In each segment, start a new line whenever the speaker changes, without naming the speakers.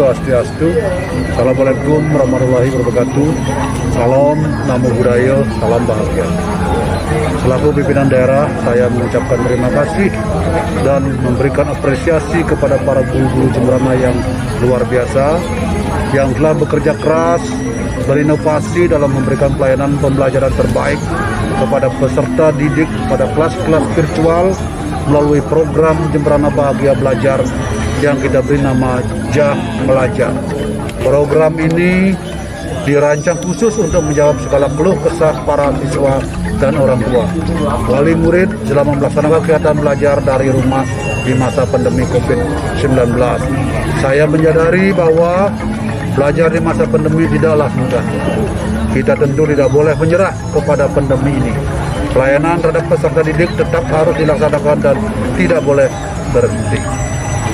swastiastu. Assalamualaikum warahmatullahi wabarakatuh. Salam Namo Buddhaya, salam bahagia. Selaku pimpinan daerah, saya mengucapkan terima kasih dan memberikan apresiasi kepada para guru-guru Jemberana yang luar biasa yang telah bekerja keras berinovasi dalam memberikan pelayanan pembelajaran terbaik kepada peserta didik pada kelas-kelas virtual melalui program Jemberana Bahagia Belajar yang kita beri nama Jah Melajang. Program ini dirancang khusus untuk menjawab segala keluh kesah para siswa dan orang tua. Wali murid selama melaksanakan kegiatan belajar dari rumah di masa pandemi COVID-19. Saya menyadari bahwa belajar di masa pandemi tidaklah mudah. Kita tentu tidak boleh menyerah kepada pandemi ini. Pelayanan terhadap peserta didik tetap harus dilaksanakan dan tidak boleh berhenti.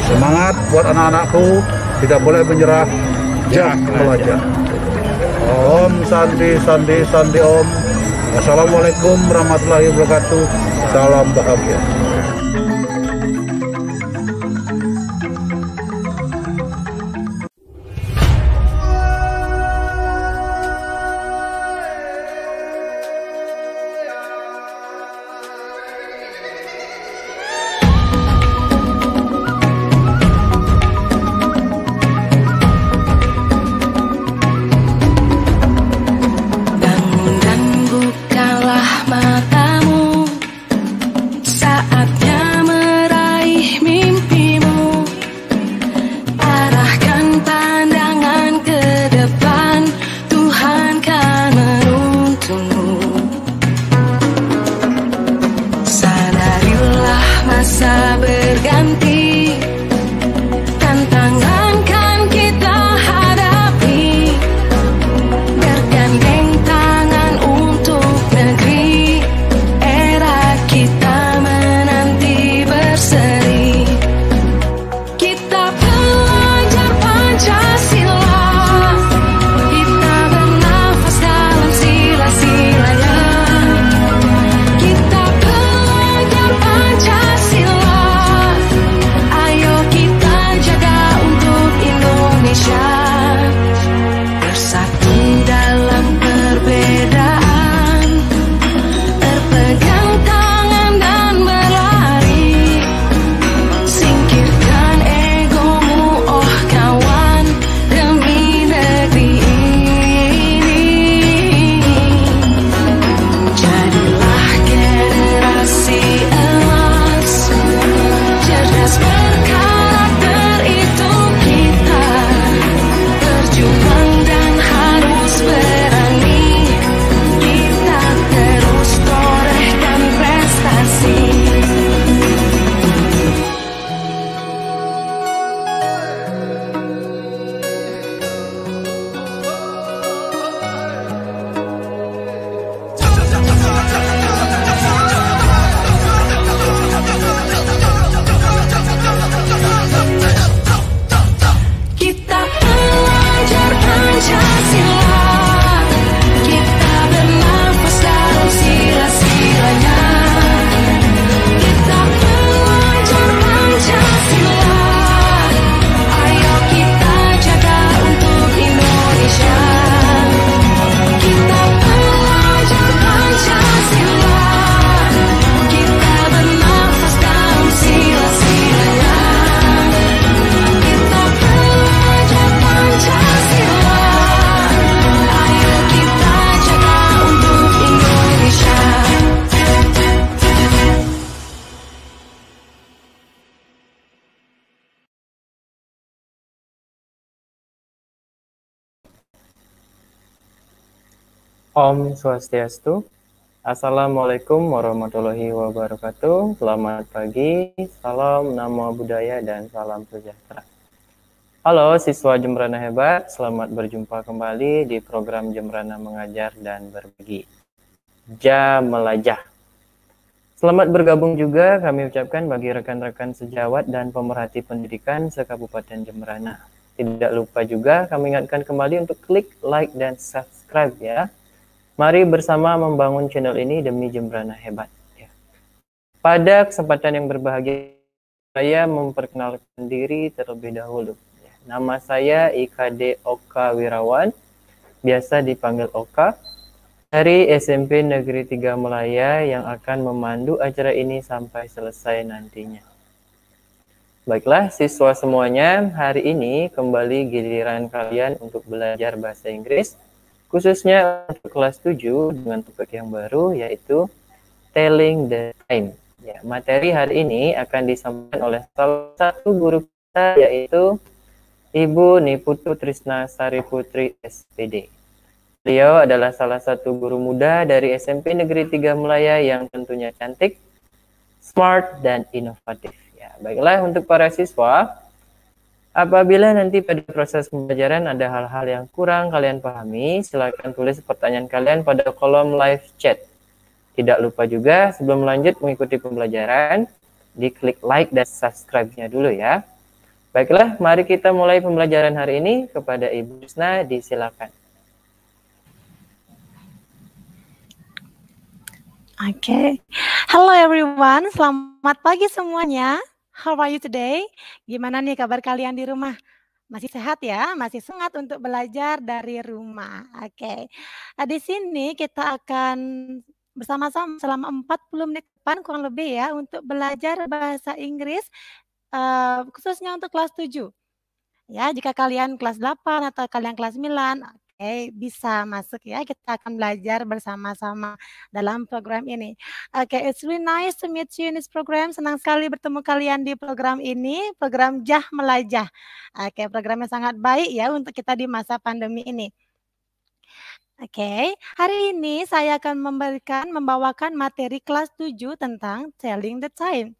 Semangat buat anak-anakku, tidak boleh menyerah, jangan ya, belajar. Om Sandi, Sandi, Sandi Om. Assalamualaikum warahmatullahi wabarakatuh. Salam bahagia.
a
Om Swastiastu. Assalamualaikum warahmatullahi wabarakatuh. Selamat pagi, salam nama budaya dan salam sejahtera. Halo siswa Jembrana Hebat, selamat berjumpa kembali di program Jembrana Mengajar dan Berbagi. Jam Melajah. Selamat bergabung juga kami ucapkan bagi rekan-rekan sejawat dan pemerhati pendidikan se Kabupaten Jembrana. Tidak lupa juga kami ingatkan kembali untuk klik like dan subscribe ya Mari bersama membangun channel ini demi Jembrana hebat. Ya. Pada kesempatan yang berbahagia, saya memperkenalkan diri terlebih dahulu. Ya. Nama saya IKD Oka Wirawan, biasa dipanggil Oka, dari SMP Negeri 3 Melaya yang akan memandu acara ini sampai selesai nantinya. Baiklah, siswa semuanya, hari ini kembali giliran kalian untuk belajar bahasa Inggris khususnya untuk kelas 7 dengan topik yang baru yaitu Telling the Time. Ya, materi hari ini akan disampaikan oleh salah satu guru kita yaitu Ibu Niputu Trisna Sari Putri SPD. Beliau adalah salah satu guru muda dari SMP Negeri 3 Melaya yang tentunya cantik, smart, dan inovatif. Ya, baiklah untuk para siswa, Apabila nanti pada proses pembelajaran ada hal-hal yang kurang kalian pahami, silakan tulis pertanyaan kalian pada kolom live chat. Tidak lupa juga sebelum lanjut mengikuti pembelajaran, diklik like dan subscribe-nya dulu ya. Baiklah, mari kita mulai pembelajaran hari ini. Kepada Ibu Husna, disilakan.
Oke, okay. hello everyone, selamat pagi semuanya. How are you today? Gimana nih kabar kalian di rumah? Masih sehat ya? Masih semangat untuk belajar dari rumah. Oke. Okay. Nah, di sini kita akan bersama-sama selama 40 menit depan kurang lebih ya untuk belajar bahasa Inggris uh, khususnya untuk kelas 7. Ya, jika kalian kelas 8 atau kalian kelas 9, eh, bisa masuk ya. Kita akan belajar bersama-sama dalam program ini. Oke, okay, it's really nice to meet you in this program. Senang sekali bertemu kalian di program ini, program Jah Melajah. Oke, okay, programnya sangat baik ya untuk kita di masa pandemi ini. Oke, okay. hari ini saya akan memberikan membawakan materi kelas 7 tentang telling the time.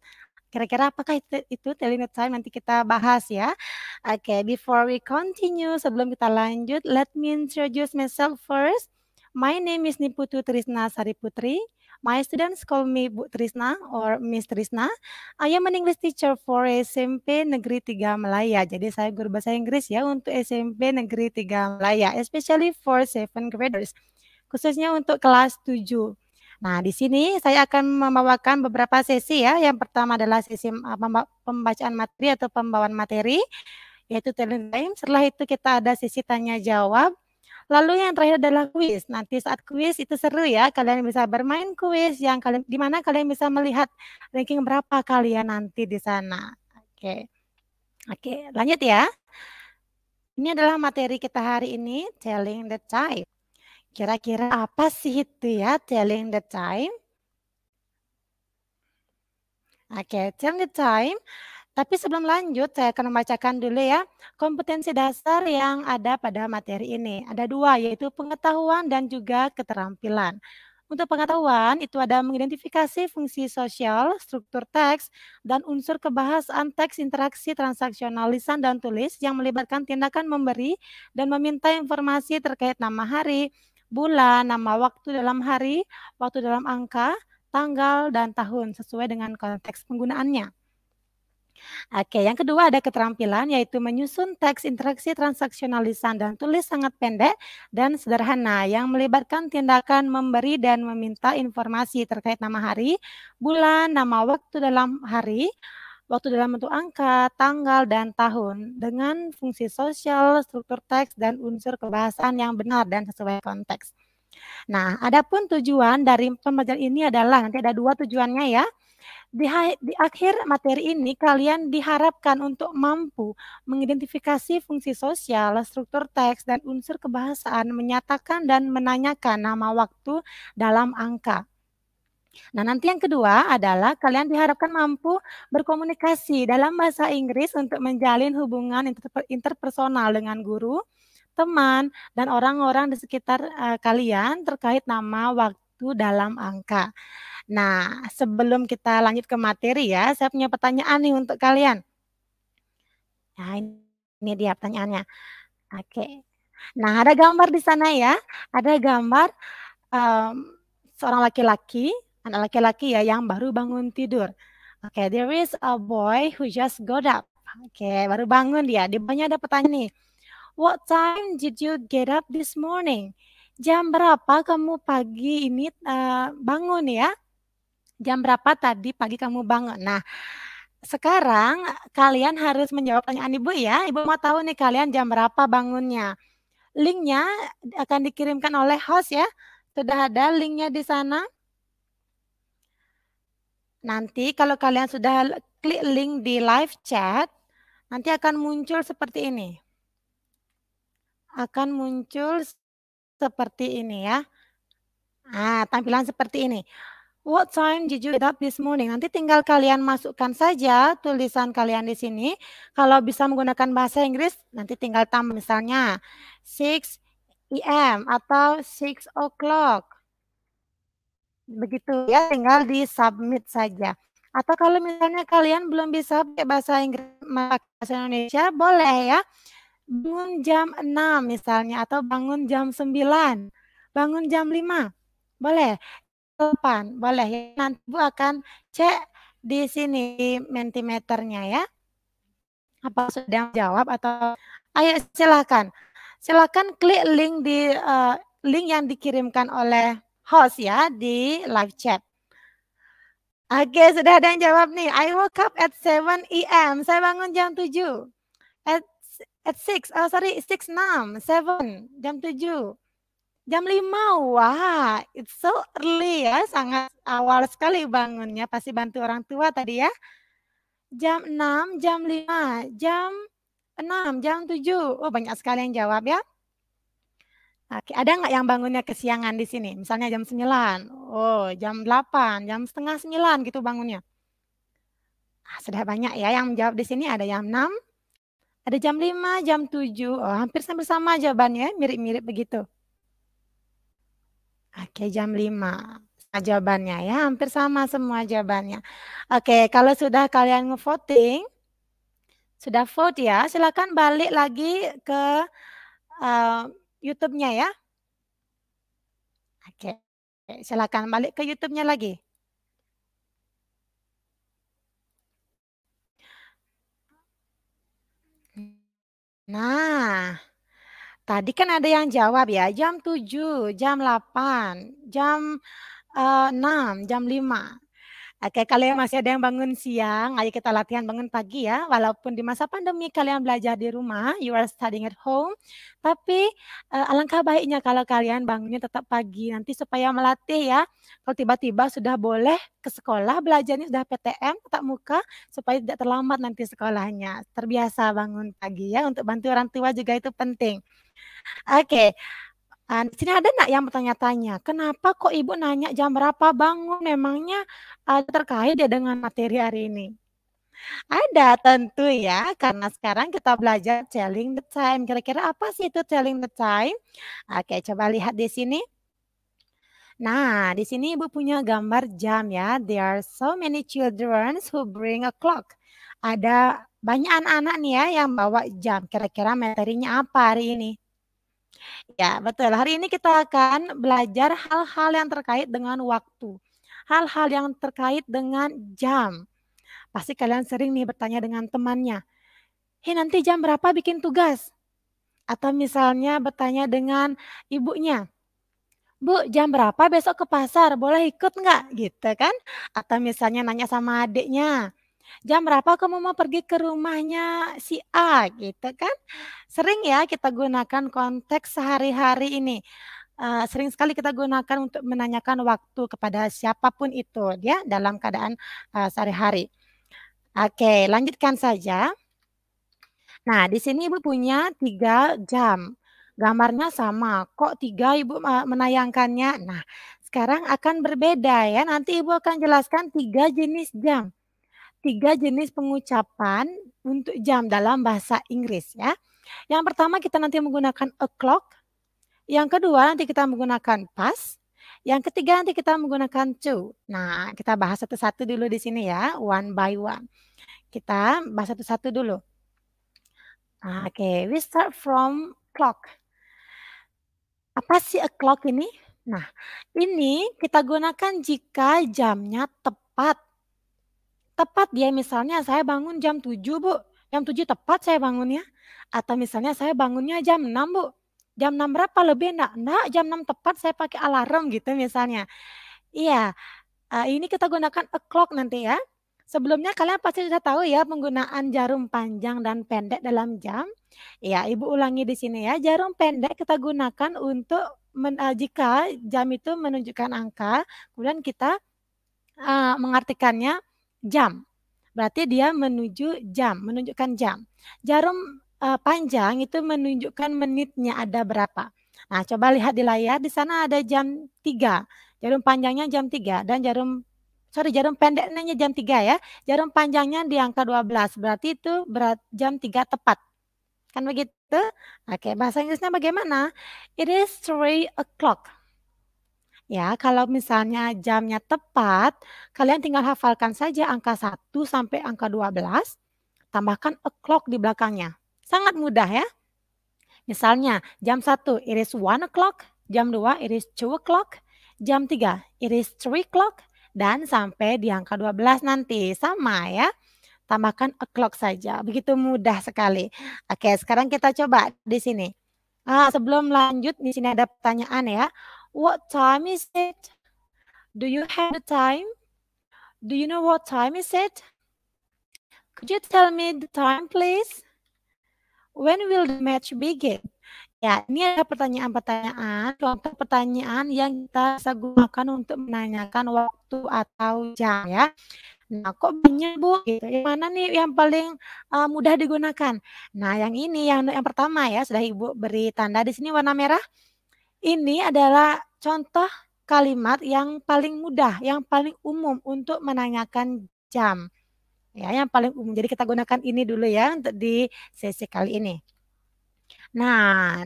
Kira-kira apakah itu, itu telling time nanti kita bahas ya. Oke, okay, before we continue, sebelum kita lanjut, let me introduce myself first. My name is Niputu Trisna Sari Putri. My students call me Bu Trisna or Miss Trisna. I am an English teacher for SMP Negeri 3 Melaya. Jadi saya guru bahasa Inggris ya untuk SMP Negeri 3 Melaya, especially for seven graders. Khususnya untuk kelas 7. Nah, di sini saya akan membawakan beberapa sesi ya. Yang pertama adalah sesi ah, pembacaan materi atau pembawaan materi, yaitu telling time. Setelah itu kita ada sesi tanya jawab. Lalu yang terakhir adalah kuis. Nanti saat kuis itu seru ya, kalian bisa bermain kuis yang kalian di mana kalian bisa melihat ranking berapa kalian nanti di sana. Oke. Oke, lanjut ya. Ini adalah materi kita hari ini, telling the time. Kira-kira apa sih itu ya telling the time? Oke, okay, tell the time. Tapi sebelum lanjut, saya akan membacakan dulu ya kompetensi dasar yang ada pada materi ini. Ada dua, yaitu pengetahuan dan juga keterampilan. Untuk pengetahuan, itu ada mengidentifikasi fungsi sosial, struktur teks, dan unsur kebahasan teks interaksi transaksional lisan dan tulis yang melibatkan tindakan memberi dan meminta informasi terkait nama hari, bulan, nama waktu dalam hari, waktu dalam angka, tanggal, dan tahun sesuai dengan konteks penggunaannya. Oke, yang kedua ada keterampilan yaitu menyusun teks interaksi transaksional lisan dan tulis sangat pendek dan sederhana yang melibatkan tindakan memberi dan meminta informasi terkait nama hari, bulan, nama waktu dalam hari, waktu dalam bentuk angka, tanggal, dan tahun dengan fungsi sosial, struktur teks, dan unsur kebahasaan yang benar dan sesuai konteks. Nah, adapun tujuan dari pembelajaran ini adalah nanti ada dua tujuannya ya. Di, di akhir materi ini kalian diharapkan untuk mampu mengidentifikasi fungsi sosial, struktur teks, dan unsur kebahasaan, menyatakan dan menanyakan nama waktu dalam angka. Nah, nanti yang kedua adalah kalian diharapkan mampu berkomunikasi dalam bahasa Inggris untuk menjalin hubungan interpersonal dengan guru, teman, dan orang-orang di sekitar uh, kalian terkait nama, waktu, dalam angka. Nah, sebelum kita lanjut ke materi ya, saya punya pertanyaan nih untuk kalian. Nah, ini dia pertanyaannya. Oke. Nah, ada gambar di sana ya. Ada gambar um, seorang laki-laki anak laki-laki ya yang baru bangun tidur. Oke, okay, there is a boy who just got up. Oke, okay, baru bangun dia. Dia banyak ada pertanyaan nih. What time did you get up this morning? Jam berapa kamu pagi ini uh, bangun ya? Jam berapa tadi pagi kamu bangun? Nah, sekarang kalian harus menjawab pertanyaan ibu ya. Ibu mau tahu nih kalian jam berapa bangunnya. Linknya akan dikirimkan oleh host ya. Sudah ada linknya di sana. Nanti kalau kalian sudah klik link di live chat, nanti akan muncul seperti ini. Akan muncul seperti ini ya. Ah, tampilan seperti ini. What time did you get up this morning? Nanti tinggal kalian masukkan saja tulisan kalian di sini. Kalau bisa menggunakan bahasa Inggris, nanti tinggal tambah misalnya 6 a.m. atau 6 o'clock begitu ya tinggal di submit saja atau kalau misalnya kalian belum bisa pakai bahasa Inggris maka bahasa Indonesia boleh ya bangun jam 6 misalnya atau bangun jam 9 bangun jam 5 boleh 8 boleh ya nanti Bu akan cek di sini mentimeternya ya apa sudah jawab atau ayo silakan silakan klik link di uh, link yang dikirimkan oleh host ya di live chat. Oke, okay, sudah ada yang jawab nih. I woke up at 7 a.m. Saya bangun jam 7. At at 6. Oh, sorry, 6 7 jam 7. Jam 5. Wah, it's so early ya. Sangat awal sekali bangunnya. Pasti bantu orang tua tadi ya. Jam 6, jam 5, jam 6, jam 7. Oh, banyak sekali yang jawab ya. Oke, ada nggak yang bangunnya kesiangan di sini? Misalnya jam 9, oh jam 8, jam setengah 9 gitu bangunnya. Nah, sudah banyak ya yang menjawab di sini ada jam 6, ada jam 5, jam 7. Oh, hampir sama-sama jawabannya, mirip-mirip begitu. Oke, jam 5 jawabannya ya, hampir sama semua jawabannya. Oke, kalau sudah kalian ngevoting, sudah vote ya, silakan balik lagi ke uh, YouTube-nya ya. Oke, okay. silakan balik ke YouTube-nya lagi. Nah, tadi kan ada yang jawab ya, jam 7, jam 8, jam uh, eh, 6, jam 5. Oke, kalian masih ada yang bangun siang, ayo kita latihan bangun pagi ya. Walaupun di masa pandemi kalian belajar di rumah, you are studying at home, tapi uh, alangkah baiknya kalau kalian bangunnya tetap pagi nanti supaya melatih ya. Kalau tiba-tiba sudah boleh ke sekolah, belajarnya sudah PTM tetap muka supaya tidak terlambat nanti sekolahnya. Terbiasa bangun pagi ya untuk bantu orang tua juga itu penting. Oke. Okay. Kan, di sini ada nak yang bertanya-tanya, kenapa kok ibu nanya jam berapa bangun? Memangnya uh, terkait ya dengan materi hari ini? Ada tentu ya, karena sekarang kita belajar telling the time. Kira-kira apa sih itu telling the time? Oke, coba lihat di sini. Nah, di sini ibu punya gambar jam ya. There are so many children who bring a clock. Ada banyak anak-anak nih ya yang bawa jam. Kira-kira materinya apa hari ini? Ya, betul. Hari ini kita akan belajar hal-hal yang terkait dengan waktu. Hal-hal yang terkait dengan jam. Pasti kalian sering nih bertanya dengan temannya. Hei nanti jam berapa bikin tugas? Atau misalnya bertanya dengan ibunya. Bu, jam berapa besok ke pasar? Boleh ikut nggak? Gitu kan? Atau misalnya nanya sama adiknya jam berapa kamu mau pergi ke rumahnya si A gitu kan. Sering ya kita gunakan konteks sehari-hari ini. Uh, sering sekali kita gunakan untuk menanyakan waktu kepada siapapun itu dia ya, dalam keadaan uh, sehari-hari. Oke, lanjutkan saja. Nah, di sini Ibu punya tiga jam. Gambarnya sama. Kok tiga Ibu menayangkannya? Nah, sekarang akan berbeda ya. Nanti Ibu akan jelaskan tiga jenis jam tiga jenis pengucapan untuk jam dalam bahasa Inggris ya. Yang pertama kita nanti menggunakan clock. yang kedua nanti kita menggunakan past, yang ketiga nanti kita menggunakan to. Nah, kita bahas satu-satu dulu di sini ya, one by one. Kita bahas satu-satu dulu. Ah, oke, okay, we start from clock. Apa sih a clock ini? Nah, ini kita gunakan jika jamnya tepat tepat dia misalnya saya bangun jam 7 Bu. Jam 7 tepat saya bangunnya. Atau misalnya saya bangunnya jam 6 Bu. Jam 6 berapa lebih enggak? Enggak, jam 6 tepat saya pakai alarm gitu misalnya. Iya, eh, ini kita gunakan a clock nanti ya. Sebelumnya kalian pasti sudah tahu ya penggunaan jarum panjang dan pendek dalam jam. Ya, Ibu ulangi di sini ya. Jarum pendek kita gunakan untuk men, eh, jika jam itu menunjukkan angka, kemudian kita uh, mengartikannya jam. Berarti dia menuju jam, menunjukkan jam. Jarum uh, panjang itu menunjukkan menitnya ada berapa. Nah, coba lihat di layar di sana ada jam 3. Jarum panjangnya jam 3 dan jarum sorry jarum pendeknya jam 3 ya. Jarum panjangnya di angka 12. Berarti itu berat jam 3 tepat. Kan begitu? Oke, bahasa Inggrisnya bagaimana? It is 3 o'clock. Ya, kalau misalnya jamnya tepat, kalian tinggal hafalkan saja angka 1 sampai angka 12, tambahkan o'clock di belakangnya. Sangat mudah ya. Misalnya jam 1 it is 1 o'clock, jam 2 it is 2 o'clock, jam 3 it is 3 o'clock, dan sampai di angka 12 nanti. Sama ya tambahkan o'clock saja. Begitu mudah sekali. Oke, sekarang kita coba di sini. Ah, sebelum lanjut di sini ada pertanyaan ya. What time is it? Do you have the time? Do you know what time is it? Could you tell me the time please? When will the match begin? Ya, ini ada pertanyaan-pertanyaan, contoh pertanyaan yang kita bisa gunakan untuk menanyakan waktu atau jam ya. Nah, kok banyak Bu? Gitu. Yang mana nih yang paling uh, mudah digunakan? Nah, yang ini yang yang pertama ya, sudah Ibu beri tanda di sini warna merah. Ini adalah contoh kalimat yang paling mudah, yang paling umum untuk menanyakan jam. Ya, yang paling umum. Jadi kita gunakan ini dulu ya untuk di sesi kali ini. Nah,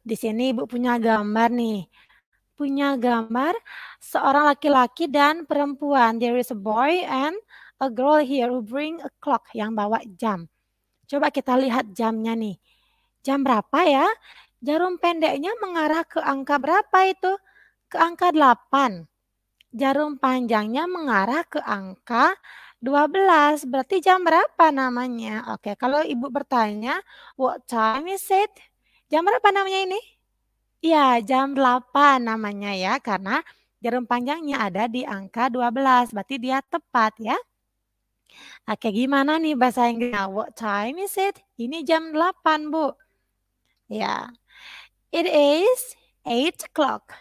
di sini Ibu punya gambar nih. Punya gambar seorang laki-laki dan perempuan. There is a boy and a girl here who bring a clock yang bawa jam. Coba kita lihat jamnya nih. Jam berapa ya? Jarum pendeknya mengarah ke angka berapa itu? Ke angka 8. Jarum panjangnya mengarah ke angka 12. Berarti jam berapa namanya? Oke, kalau ibu bertanya, what time is it? Jam berapa namanya ini? Ya, jam 8 namanya ya, karena jarum panjangnya ada di angka 12. Berarti dia tepat ya. Oke, gimana nih bahasa Inggrisnya? What time is it? Ini jam 8, Bu. Ya. It is eight o'clock.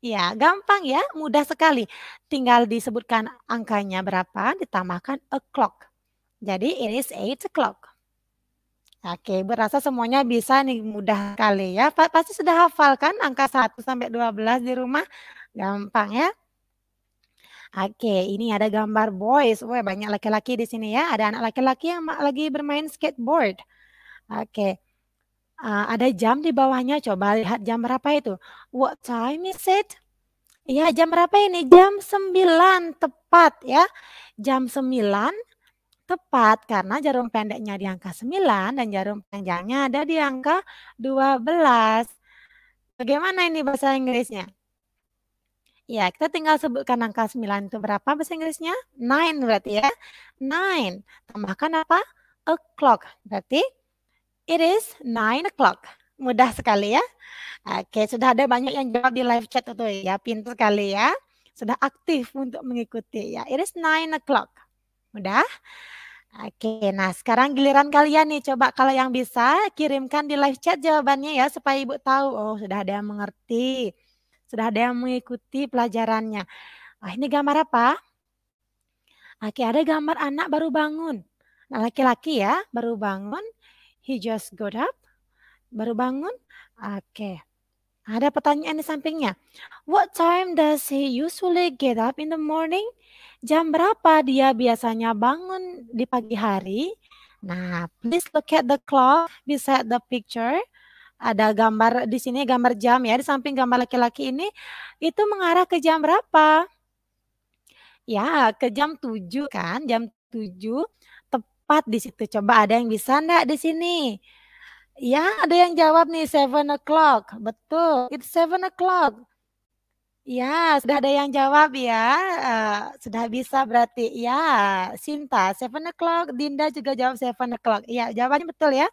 Ya, gampang ya, mudah sekali. Tinggal disebutkan angkanya berapa, ditambahkan o'clock. Jadi it is eight o'clock. Oke, berasa semuanya bisa nih mudah sekali ya. Pasti sudah hafal kan angka 1 sampai 12 di rumah? Gampang ya. Oke, ini ada gambar boys. Wah, banyak laki-laki di sini ya. Ada anak laki-laki yang lagi bermain skateboard. Oke. Uh, ada jam di bawahnya, coba lihat jam berapa itu. What time is it? Ya, jam berapa ini? Jam 9 tepat ya. Jam 9 tepat karena jarum pendeknya di angka 9 dan jarum panjangnya ada di angka 12. Bagaimana ini bahasa Inggrisnya? Ya, kita tinggal sebutkan angka 9 itu berapa bahasa Inggrisnya? 9 berarti ya. 9. Tambahkan apa? O'clock Berarti It is nine o'clock. Mudah sekali ya. Oke, sudah ada banyak yang jawab di live chat itu ya. Pintu sekali ya. Sudah aktif untuk mengikuti ya. It is nine o'clock. Mudah? Oke, nah sekarang giliran kalian nih. Coba kalau yang bisa kirimkan di live chat jawabannya ya supaya Ibu tahu. Oh, sudah ada yang mengerti. Sudah ada yang mengikuti pelajarannya. Wah, ini gambar apa? Oke, ada gambar anak baru bangun. laki nah, laki-laki ya, baru bangun. He just got up. Baru bangun. Oke. Okay. Ada pertanyaan di sampingnya. What time does he usually get up in the morning? Jam berapa dia biasanya bangun di pagi hari? Nah, please look at the clock beside the picture. Ada gambar di sini gambar jam ya, di samping gambar laki-laki ini itu mengarah ke jam berapa? Ya, ke jam 7 kan, jam 7. 4 di situ. Coba ada yang bisa ndak di sini? Ya, ada yang jawab nih seven o'clock. Betul, it's seven o'clock. Ya, sudah ada yang jawab ya. Uh, sudah bisa berarti. Ya, Sinta, seven o'clock. Dinda juga jawab seven o'clock. Ya, jawabannya betul ya.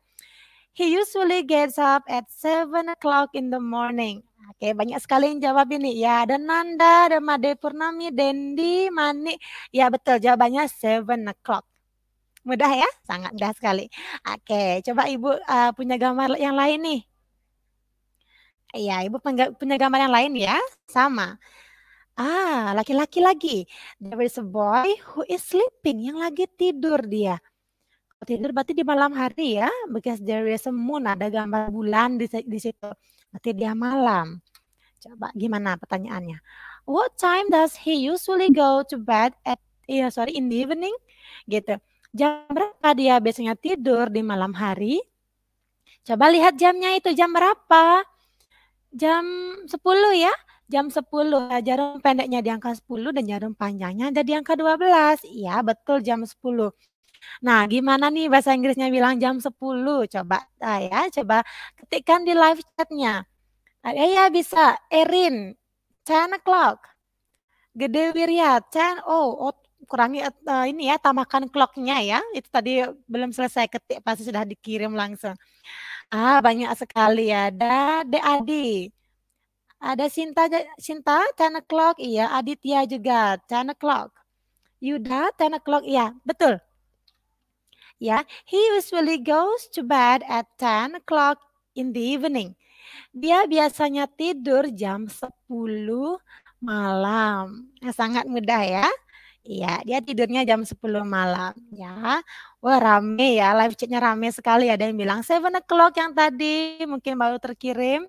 He usually gets up at seven o'clock in the morning. Oke, banyak sekali yang jawab ini. Ya, ada Nanda, ada Made Purnami, Dendi, Mani. Ya, betul. Jawabannya seven o'clock. Mudah ya? Sangat mudah sekali. Oke, coba Ibu uh, punya gambar yang lain nih. Iya, Ibu punya gambar yang lain ya? Sama. Ah, laki-laki lagi. There is a boy who is sleeping, yang lagi tidur dia. Tidur berarti di malam hari ya, because there is a moon, ada gambar bulan di, di situ. Berarti dia malam. Coba gimana pertanyaannya? What time does he usually go to bed at, iya sorry, in the evening? Gitu jam berapa dia biasanya tidur di malam hari? Coba lihat jamnya itu jam berapa? Jam 10 ya. Jam 10, nah, jarum pendeknya di angka 10 dan jarum panjangnya ada di angka 12. Iya, betul jam 10. Nah, gimana nih bahasa Inggrisnya bilang jam 10? Coba ah ya, coba ketikkan di live chatnya. Ah, ya, ya bisa. Erin, 10 o'clock. Gede Wirya, 10. Oh, oh kurangi uh, ini ya tambahkan clocknya ya itu tadi belum selesai ketik pasti sudah dikirim langsung ah banyak sekali ya ada adi ada Sinta Sinta ten o'clock iya Aditya juga ten o'clock Yuda ten o'clock iya betul ya he usually goes to bed at ten o'clock in the evening dia biasanya tidur jam sepuluh malam. sangat mudah ya. Iya, dia tidurnya jam 10 malam ya. Wah rame ya, live chatnya rame sekali. Ada yang bilang 7 o'clock yang tadi mungkin baru terkirim.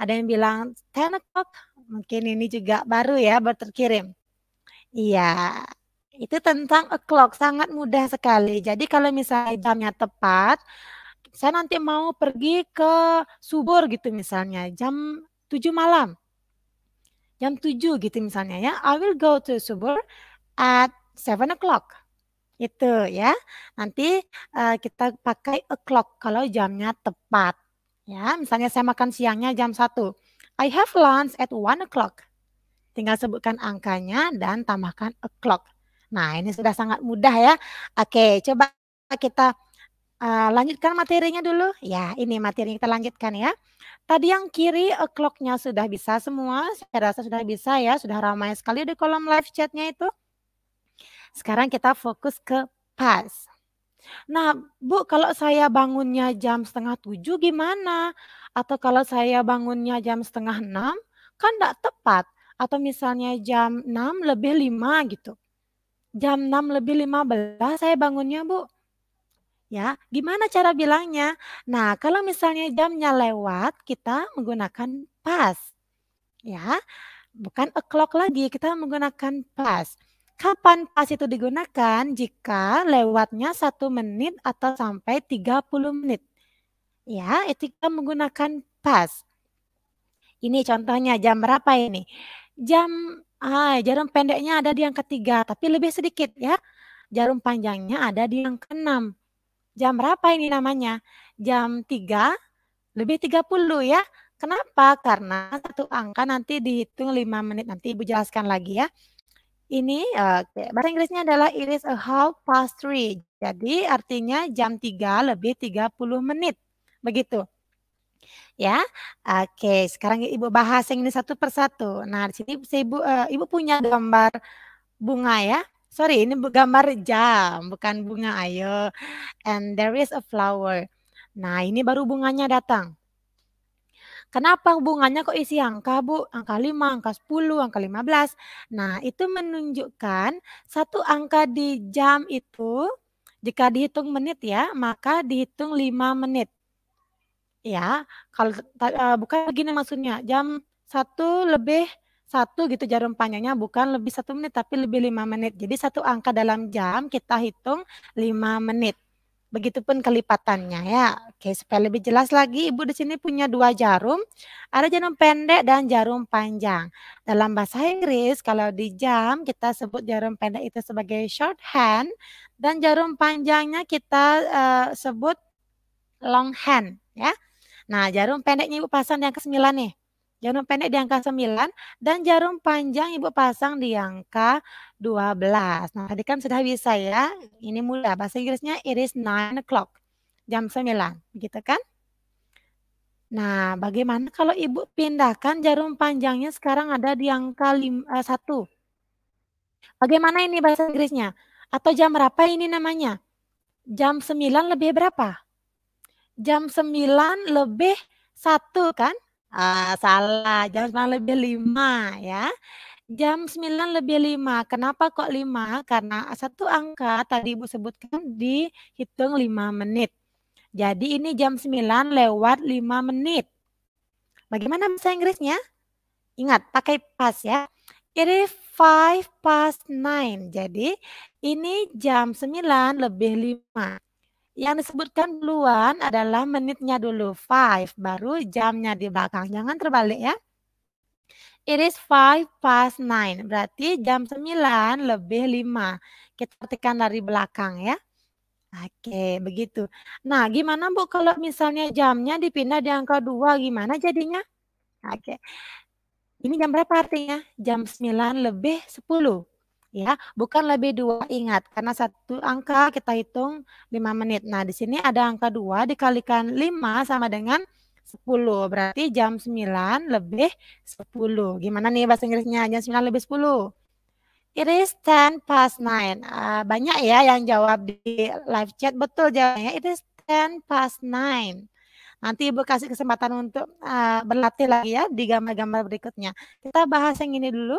Ada yang bilang 10 o'clock, mungkin ini juga baru ya baru terkirim. Iya, itu tentang o'clock, sangat mudah sekali. Jadi kalau misalnya jamnya tepat, saya nanti mau pergi ke subur gitu misalnya, jam 7 malam. Jam 7 gitu misalnya ya, I will go to subur at 7 o'clock. Itu ya. Nanti uh, kita pakai o'clock kalau jamnya tepat. Ya, misalnya saya makan siangnya jam 1. I have lunch at 1 o'clock. Tinggal sebutkan angkanya dan tambahkan o'clock. Nah, ini sudah sangat mudah ya. Oke, coba kita uh, lanjutkan materinya dulu. Ya, ini materinya kita lanjutkan ya. Tadi yang kiri o'clocknya sudah bisa semua. Saya rasa sudah bisa ya. Sudah ramai sekali di kolom live chatnya itu. Sekarang kita fokus ke pas. Nah, Bu, kalau saya bangunnya jam setengah tujuh gimana? Atau kalau saya bangunnya jam setengah enam, kan tidak tepat. Atau misalnya jam enam lebih lima gitu. Jam enam lebih lima belas saya bangunnya, Bu. Ya, gimana cara bilangnya? Nah, kalau misalnya jamnya lewat, kita menggunakan pas. Ya, bukan o'clock lagi, kita menggunakan pas. Kapan pas itu digunakan? Jika lewatnya satu menit atau sampai 30 menit. Ya, etika menggunakan pas. Ini contohnya jam berapa ini? Jam ah, jarum pendeknya ada di yang ketiga, tapi lebih sedikit ya. Jarum panjangnya ada di yang keenam. Jam berapa ini namanya? Jam tiga lebih tiga puluh ya. Kenapa? Karena satu angka nanti dihitung lima menit. Nanti Ibu jelaskan lagi ya. Ini oke, eh, bahasa Inggrisnya adalah it is a half past three. Jadi artinya jam tiga lebih tiga puluh menit. Begitu. Ya, oke. Sekarang ibu bahas yang ini satu persatu. Nah, di sini ibu uh, ibu punya gambar bunga ya. Sorry, ini gambar jam, bukan bunga. Ayo, and there is a flower. Nah, ini baru bunganya datang. Kenapa hubungannya kok isi angka, Bu? Angka 5, angka 10, angka 15. Nah, itu menunjukkan satu angka di jam itu jika dihitung menit ya, maka dihitung 5 menit. Ya, kalau uh, bukan begini maksudnya, jam satu lebih satu gitu jarum panjangnya bukan lebih satu menit tapi lebih lima menit. Jadi satu angka dalam jam kita hitung lima menit. Begitupun kelipatannya ya. Oke, supaya lebih jelas lagi, Ibu di sini punya dua jarum. Ada jarum pendek dan jarum panjang. Dalam bahasa Inggris, kalau di jam kita sebut jarum pendek itu sebagai short hand dan jarum panjangnya kita uh, sebut long hand ya. Nah, jarum pendeknya Ibu pasang yang ke 9 nih. Jarum pendek di angka 9 dan jarum panjang Ibu pasang di angka 12. Nah, tadi kan sudah bisa ya. Ini mudah. Bahasa Inggrisnya it is 9 o'clock. Jam 9, begitu kan? Nah, bagaimana kalau Ibu pindahkan jarum panjangnya sekarang ada di angka 1? Eh, bagaimana ini bahasa Inggrisnya? Atau jam berapa ini namanya? Jam 9 lebih berapa? Jam 9 lebih 1 kan? Uh, salah, jam 9 lebih 5 ya. Jam 9 lebih 5. Kenapa kok 5? Karena satu angka tadi Ibu sebutkan dihitung 5 menit. Jadi ini jam 9 lewat 5 menit. Bagaimana bahasa Inggrisnya? Ingat, pakai pas ya. It is 5 past 9. Jadi ini jam 9 lebih 5. Yang disebutkan duluan adalah menitnya dulu, five, baru jamnya di belakang. Jangan terbalik ya. It is five past nine, berarti jam sembilan lebih lima. Kita artikan dari belakang ya. Oke, begitu. Nah, gimana Bu kalau misalnya jamnya dipindah di angka dua, gimana jadinya? Oke. Ini jam berapa artinya? Jam 9 lebih 10 ya, bukan lebih dua ingat karena satu angka kita hitung lima menit. Nah, di sini ada angka dua dikalikan lima sama dengan sepuluh. Berarti jam sembilan lebih sepuluh. Gimana nih bahasa Inggrisnya? Jam sembilan lebih sepuluh. It is ten past nine. Uh, banyak ya yang jawab di live chat. Betul jawabnya. It is ten past nine. Nanti Ibu kasih kesempatan untuk uh, berlatih lagi ya di gambar-gambar berikutnya. Kita bahas yang ini dulu.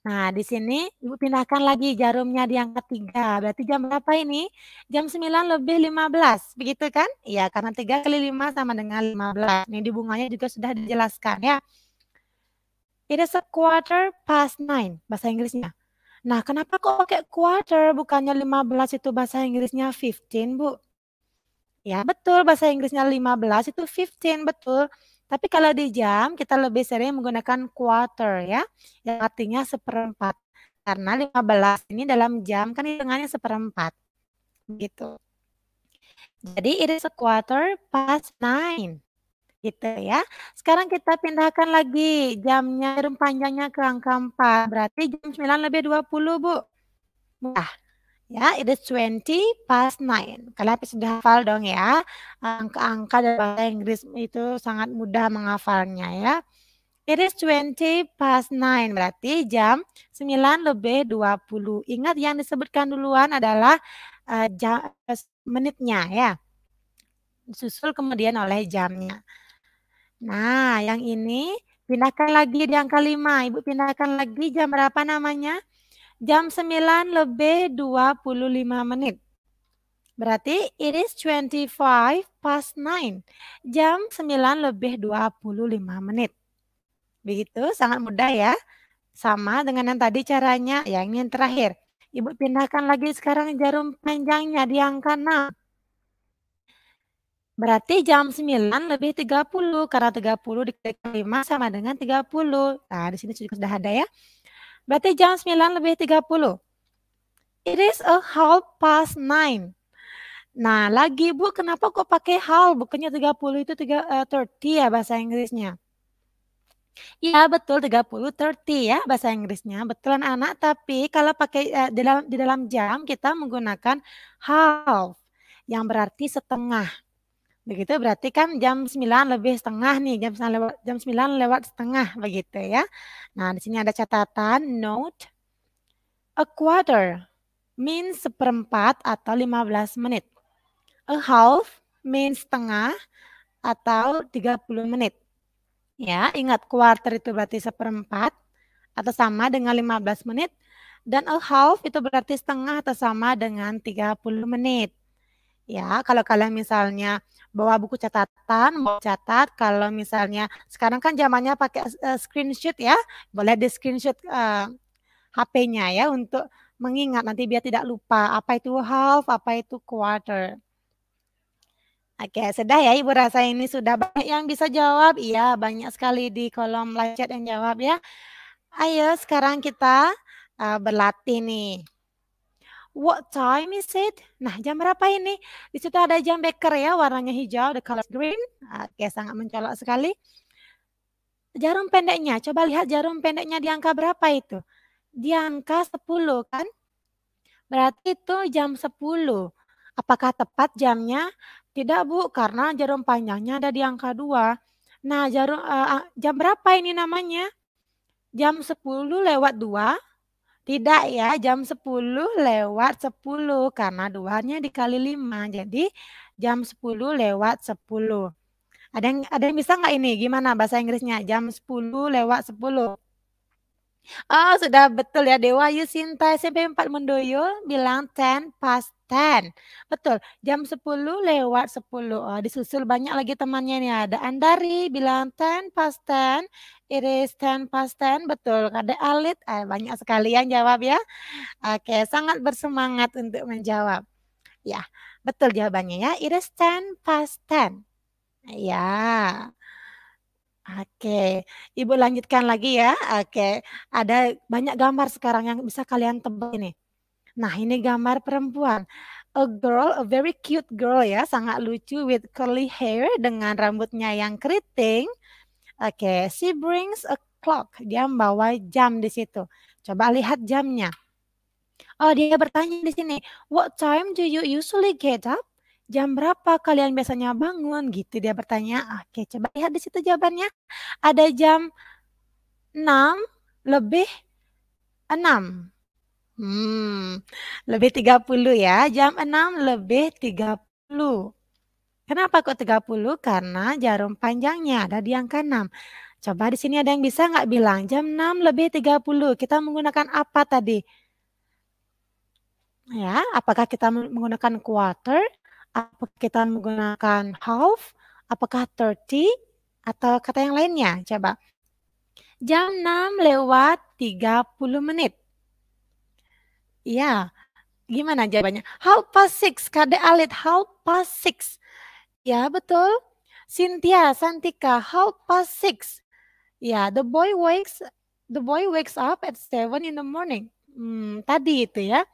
Nah, di sini Ibu pindahkan lagi jarumnya di yang ketiga. Berarti jam berapa ini? Jam 9 lebih 15, begitu kan? Iya, karena 3 kali 5 sama dengan 15. Ini di bunganya juga sudah dijelaskan ya. It is a quarter past nine bahasa Inggrisnya. Nah, kenapa kok pakai quarter bukannya 15 itu bahasa Inggrisnya 15, Bu? Ya, betul bahasa Inggrisnya 15 itu 15, betul. Tapi kalau di jam kita lebih sering menggunakan quarter ya, yang artinya seperempat. Karena 15 ini dalam jam kan hitungannya seperempat. Gitu. Jadi it is a quarter past nine. Gitu ya. Sekarang kita pindahkan lagi jamnya, jam panjangnya ke angka 4. Berarti jam 9 lebih 20, Bu. Mudah. Ya, it is 20 past 9. Kalian pasti sudah hafal dong ya. Angka-angka dari bahasa Inggris itu sangat mudah menghafalnya ya. It is 20 past 9 berarti jam 9 lebih 20. Ingat yang disebutkan duluan adalah uh, jam, eh, menitnya ya. Susul kemudian oleh jamnya. Nah, yang ini pindahkan lagi di angka 5. Ibu pindahkan lagi jam berapa namanya? jam 9 lebih 25 menit. Berarti it is 25 past 9. Jam 9 lebih 25 menit. Begitu, sangat mudah ya. Sama dengan yang tadi caranya, ya ini yang terakhir. Ibu pindahkan lagi sekarang jarum panjangnya di angka 6. Berarti jam 9 lebih 30 karena 30 dikali 5 sama dengan 30. Nah, di sini sudah ada ya. Berarti jam 9 lebih 30. It is a half past nine. Nah, lagi Bu, kenapa kok pakai hal? Bukannya 30 itu 3, uh, 30 ya bahasa Inggrisnya. Ya, betul 30 30 ya bahasa Inggrisnya betul anak tapi kalau pakai uh, di dalam di dalam jam kita menggunakan half yang berarti setengah. Begitu berarti kan jam 9 lebih setengah nih, jam 9 lewat, jam 9 lewat setengah begitu ya. Nah, di sini ada catatan note a quarter means seperempat atau 15 menit. A half means setengah atau 30 menit. Ya, ingat quarter itu berarti seperempat atau sama dengan 15 menit dan a half itu berarti setengah atau sama dengan 30 menit ya kalau kalian misalnya bawa buku catatan mau catat kalau misalnya sekarang kan zamannya pakai uh, screenshot ya boleh di screenshot uh, eh, HP-nya ya untuk mengingat nanti biar tidak lupa apa itu half apa itu quarter Oke, sudah ya Ibu rasa ini sudah banyak yang bisa jawab. Iya, banyak sekali di kolom live chat yang jawab ya. Ayo sekarang kita uh, berlatih nih. What time is it? Nah, jam berapa ini? Di situ ada jam beker ya, warnanya hijau, the color green. Ah, oke, sangat mencolok sekali. Jarum pendeknya, coba lihat jarum pendeknya di angka berapa itu? Di angka 10 kan? Berarti itu jam 10. Apakah tepat jamnya? Tidak Bu, karena jarum panjangnya ada di angka 2. Nah, jarum, uh, jam berapa ini namanya? Jam 10 lewat 2 tidak ya, jam 10 lewat 10 karena duanya dikali 5. Jadi jam 10 lewat 10. Ada yang ada yang bisa nggak ini? Gimana bahasa Inggrisnya? Jam 10 lewat 10. Oh, sudah betul ya Dewa Sinta SMP 4 Mendoyo bilang 10 past 10. Betul, jam 10 lewat 10. Oh, disusul banyak lagi temannya nih ada Andari bilang 10 past 10, It is 10 past 10. Betul, ada Alit, eh, banyak sekali yang jawab ya. Oke, sangat bersemangat untuk menjawab. Ya, betul jawabannya ya. It is 10 past 10. Ya, Oke, Ibu lanjutkan lagi ya. Oke, ada banyak gambar sekarang yang bisa kalian tebak ini. Nah, ini gambar perempuan. A girl, a very cute girl ya, sangat lucu with curly hair dengan rambutnya yang keriting. Oke, she brings a clock. Dia membawa jam di situ. Coba lihat jamnya. Oh, dia bertanya di sini, what time do you usually get up? jam berapa kalian biasanya bangun gitu dia bertanya oke coba lihat di situ jawabannya ada jam 6 lebih 6 Hmm, lebih 30 ya. Jam 6 lebih 30. Kenapa kok 30? Karena jarum panjangnya ada di angka 6. Coba di sini ada yang bisa nggak bilang jam 6 lebih 30. Kita menggunakan apa tadi? Ya, apakah kita menggunakan quarter Apakah kita menggunakan half? Apakah 30? Atau kata yang lainnya? Coba. Jam 6 lewat 30 menit. Ya, gimana jawabannya? Half past six, kade alit half past six. Ya, betul. Cynthia, Santika, half past six. Ya, the boy wakes the boy wakes up at seven in the morning. Hmm, tadi itu ya.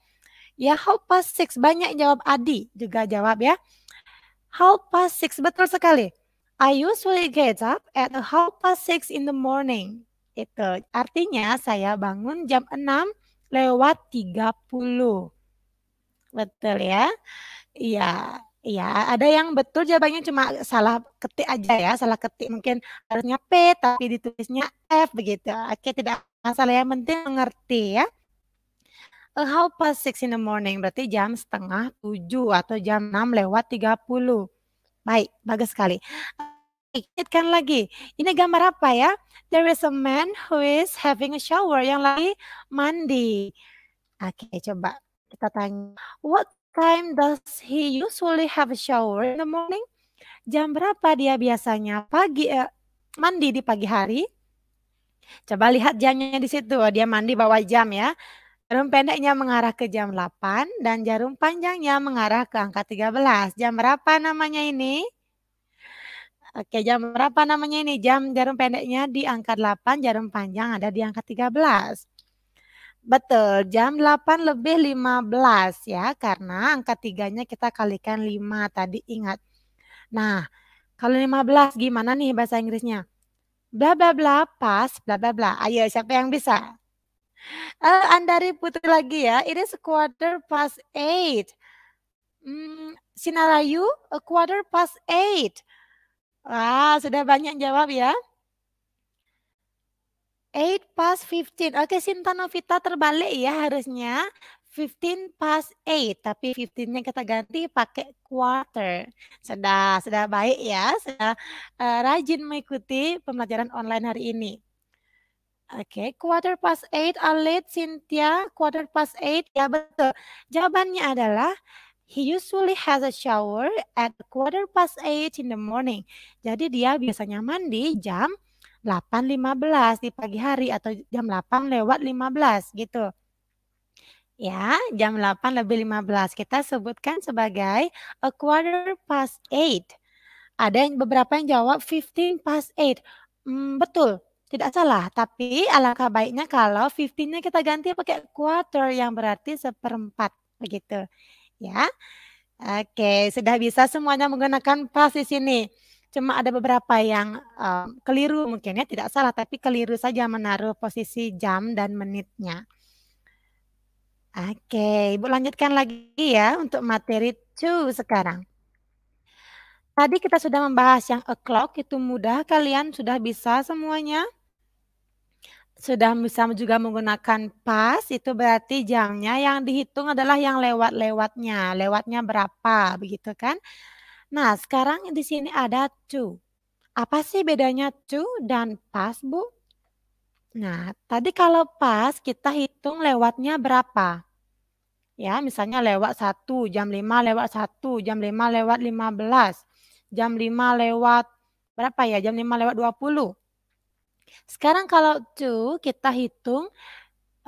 Ya, how past six? Banyak jawab Adi juga jawab ya. How past six? Betul sekali. I usually get up at half past six in the morning. Itu artinya saya bangun jam 6 lewat 30. Betul ya? Iya. Iya, ada yang betul jawabannya cuma salah ketik aja ya, salah ketik mungkin harusnya P tapi ditulisnya F begitu. Oke, tidak masalah yang penting mengerti ya uh, how past six in the morning berarti jam setengah tujuh atau jam enam lewat tiga puluh. Baik, bagus sekali. Ingatkan eh, lagi, ini gambar apa ya? There is a man who is having a shower yang lagi mandi. Oke, coba kita tanya. What time does he usually have a shower in the morning? Jam berapa dia biasanya pagi eh, mandi di pagi hari? Coba lihat jamnya di situ. Dia mandi bawa jam ya. Jarum pendeknya mengarah ke jam 8 dan jarum panjangnya mengarah ke angka 13. Jam berapa namanya ini? Oke, jam berapa namanya ini? Jam jarum pendeknya di angka 8, jarum panjang ada di angka 13. Betul, jam 8 lebih 15 ya, karena angka 3 nya kita kalikan 5 tadi ingat. Nah, kalau 15 gimana nih bahasa Inggrisnya? Bla bla bla pas bla bla bla. Ayo siapa yang bisa? Uh, eh, Andari Putri lagi ya. It is quarter past eight. Hmm, Sinarayu, a quarter past eight. Wah, sudah banyak jawab ya. Eight past fifteen. Oke, Sinta Novita terbalik ya harusnya. Fifteen past eight. Tapi fifteennya kita ganti pakai quarter. Sudah, sudah baik ya. Sudah uh, rajin mengikuti pembelajaran online hari ini. Oke, okay. quarter past eight, Alit, Cynthia, quarter past eight. Ya betul. Jawabannya adalah he usually has a shower at quarter past eight in the morning. Jadi dia biasanya mandi jam 8.15 di pagi hari atau jam 8 lewat 15 gitu. Ya, jam 8 lebih 15 kita sebutkan sebagai a quarter past eight. Ada yang beberapa yang jawab 15 past eight. Hmm, betul, tidak salah, tapi alangkah baiknya kalau 15-nya kita ganti pakai quarter yang berarti seperempat begitu. Ya. Oke, sudah bisa semuanya menggunakan pas di sini. Cuma ada beberapa yang um, keliru mungkin ya, tidak salah tapi keliru saja menaruh posisi jam dan menitnya. Oke, Ibu lanjutkan lagi ya untuk materi 2 sekarang. Tadi kita sudah membahas yang o'clock itu mudah, kalian sudah bisa semuanya sudah bisa juga menggunakan pas itu berarti jamnya yang dihitung adalah yang lewat-lewatnya. Lewatnya berapa begitu kan? Nah, sekarang di sini ada to. Apa sih bedanya to dan pas, Bu? Nah, tadi kalau pas kita hitung lewatnya berapa? Ya, misalnya lewat satu jam lima, lewat satu jam lima, lewat lima belas, jam lima lewat berapa ya? Jam lima lewat dua puluh. Sekarang kalau to kita hitung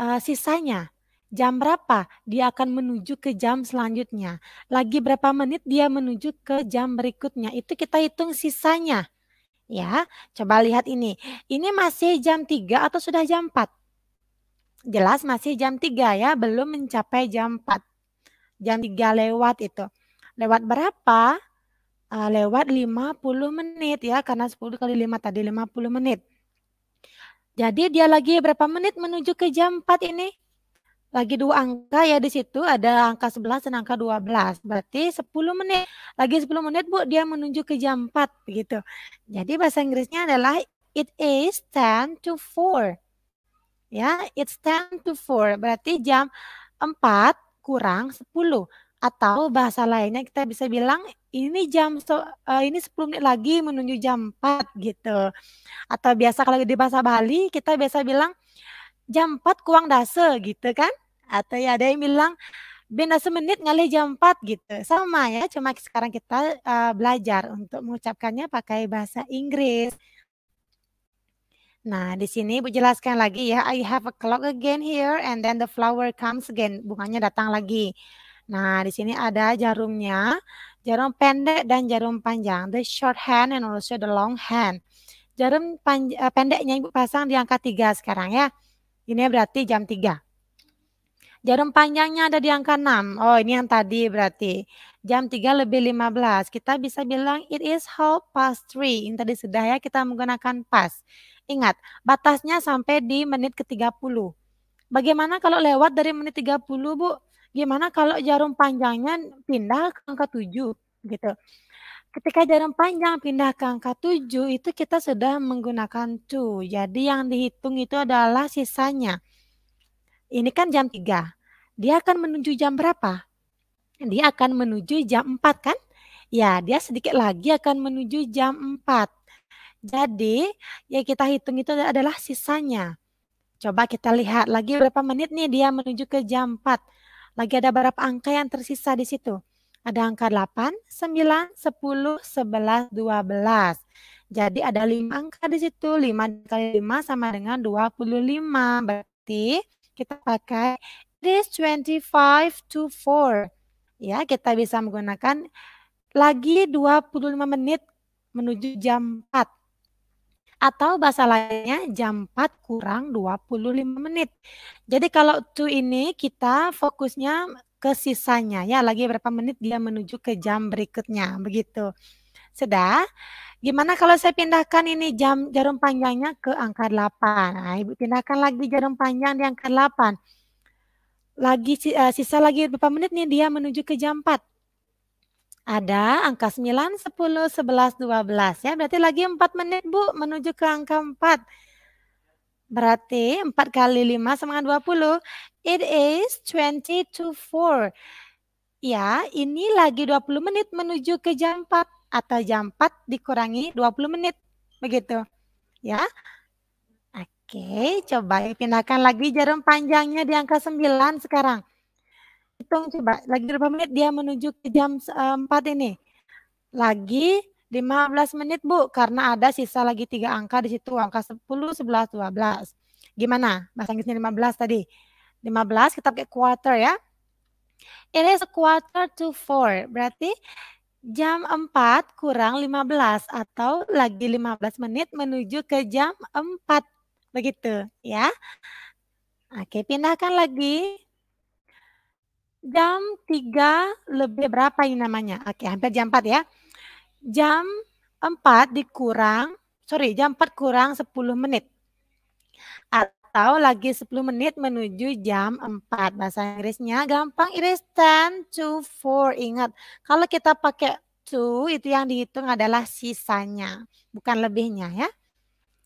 uh, sisanya. Jam berapa dia akan menuju ke jam selanjutnya. Lagi berapa menit dia menuju ke jam berikutnya. Itu kita hitung sisanya. Ya, coba lihat ini. Ini masih jam 3 atau sudah jam 4? Jelas masih jam 3 ya, belum mencapai jam 4. Jam 3 lewat itu. Lewat berapa? Uh, lewat 50 menit ya, karena 10 kali 5 tadi 50 menit. Jadi dia lagi berapa menit menuju ke jam 4 ini? Lagi dua angka ya di situ, ada angka 11 dan angka 12. Berarti 10 menit. Lagi 10 menit, Bu, dia menuju ke jam 4 begitu. Jadi bahasa Inggrisnya adalah it is 10 to 4. Ya, it's 10 to 4. Berarti jam 4 kurang 10 atau bahasa lainnya kita bisa bilang ini jam so, uh, ini 10 menit lagi menuju jam 4 gitu. Atau biasa kalau di bahasa Bali kita biasa bilang jam 4 kuang dase gitu kan. Atau ya ada yang bilang benda semenit ngalih jam 4 gitu. Sama ya, cuma sekarang kita uh, belajar untuk mengucapkannya pakai bahasa Inggris. Nah, di sini Ibu jelaskan lagi ya, I have a clock again here and then the flower comes again. Bunganya datang lagi. Nah, di sini ada jarumnya, jarum pendek dan jarum panjang, the short hand and also the long hand. Jarum panj eh, pendeknya Ibu pasang di angka 3 sekarang ya. Ini berarti jam 3. Jarum panjangnya ada di angka 6. Oh, ini yang tadi berarti. Jam 3 lebih 15. Kita bisa bilang it is half past 3. Ini tadi sudah ya kita menggunakan pas. Ingat, batasnya sampai di menit ke-30. Bagaimana kalau lewat dari menit 30, Bu? Gimana kalau jarum panjangnya pindah ke angka 7 gitu. Ketika jarum panjang pindah ke angka 7 itu kita sudah menggunakan to. Jadi yang dihitung itu adalah sisanya. Ini kan jam 3. Dia akan menuju jam berapa? Dia akan menuju jam 4 kan? Ya, dia sedikit lagi akan menuju jam 4. Jadi, ya kita hitung itu adalah sisanya. Coba kita lihat lagi berapa menit nih dia menuju ke jam 4. Lagi ada berapa angka yang tersisa di situ? Ada angka 8, 9, 10, 11, 12. Jadi ada 5 angka di situ. 5 kali 5 sama dengan 25. Berarti kita pakai this 25 to 4. Ya, kita bisa menggunakan lagi 25 menit menuju jam 4 atau bahasa lainnya jam 4 kurang 25 menit. Jadi kalau to ini kita fokusnya ke sisanya ya lagi berapa menit dia menuju ke jam berikutnya begitu. Sudah. Gimana kalau saya pindahkan ini jam jarum panjangnya ke angka 8. Nah, Ibu pindahkan lagi jarum panjang di angka 8. Lagi eh, sisa lagi berapa menit nih dia menuju ke jam 4. Ada angka 9, 10, 11, 12 ya. Berarti lagi 4 menit Bu menuju ke angka 4. Berarti 4 kali 5 sama dengan 20. It is 20 to 4. Ya, ini lagi 20 menit menuju ke jam 4 atau jam 4 dikurangi 20 menit. Begitu. Ya. Oke, coba pindahkan lagi jarum panjangnya di angka 9 sekarang hitung coba lagi berapa menit dia menuju ke jam 4 eh, ini lagi 15 menit Bu karena ada sisa lagi tiga angka di situ angka 10 11 12 gimana bahasa Inggrisnya 15 tadi 15 kita pakai quarter ya it is a quarter to four berarti jam 4 kurang 15 atau lagi 15 menit menuju ke jam 4 begitu ya oke pindahkan lagi jam 3 lebih berapa ini namanya? Oke, hampir jam 4 ya. Jam 4 dikurang, sorry, jam 4 kurang 10 menit. Atau lagi 10 menit menuju jam 4. Bahasa Inggrisnya gampang, it is 10 to 4. Ingat, kalau kita pakai to, itu yang dihitung adalah sisanya, bukan lebihnya ya.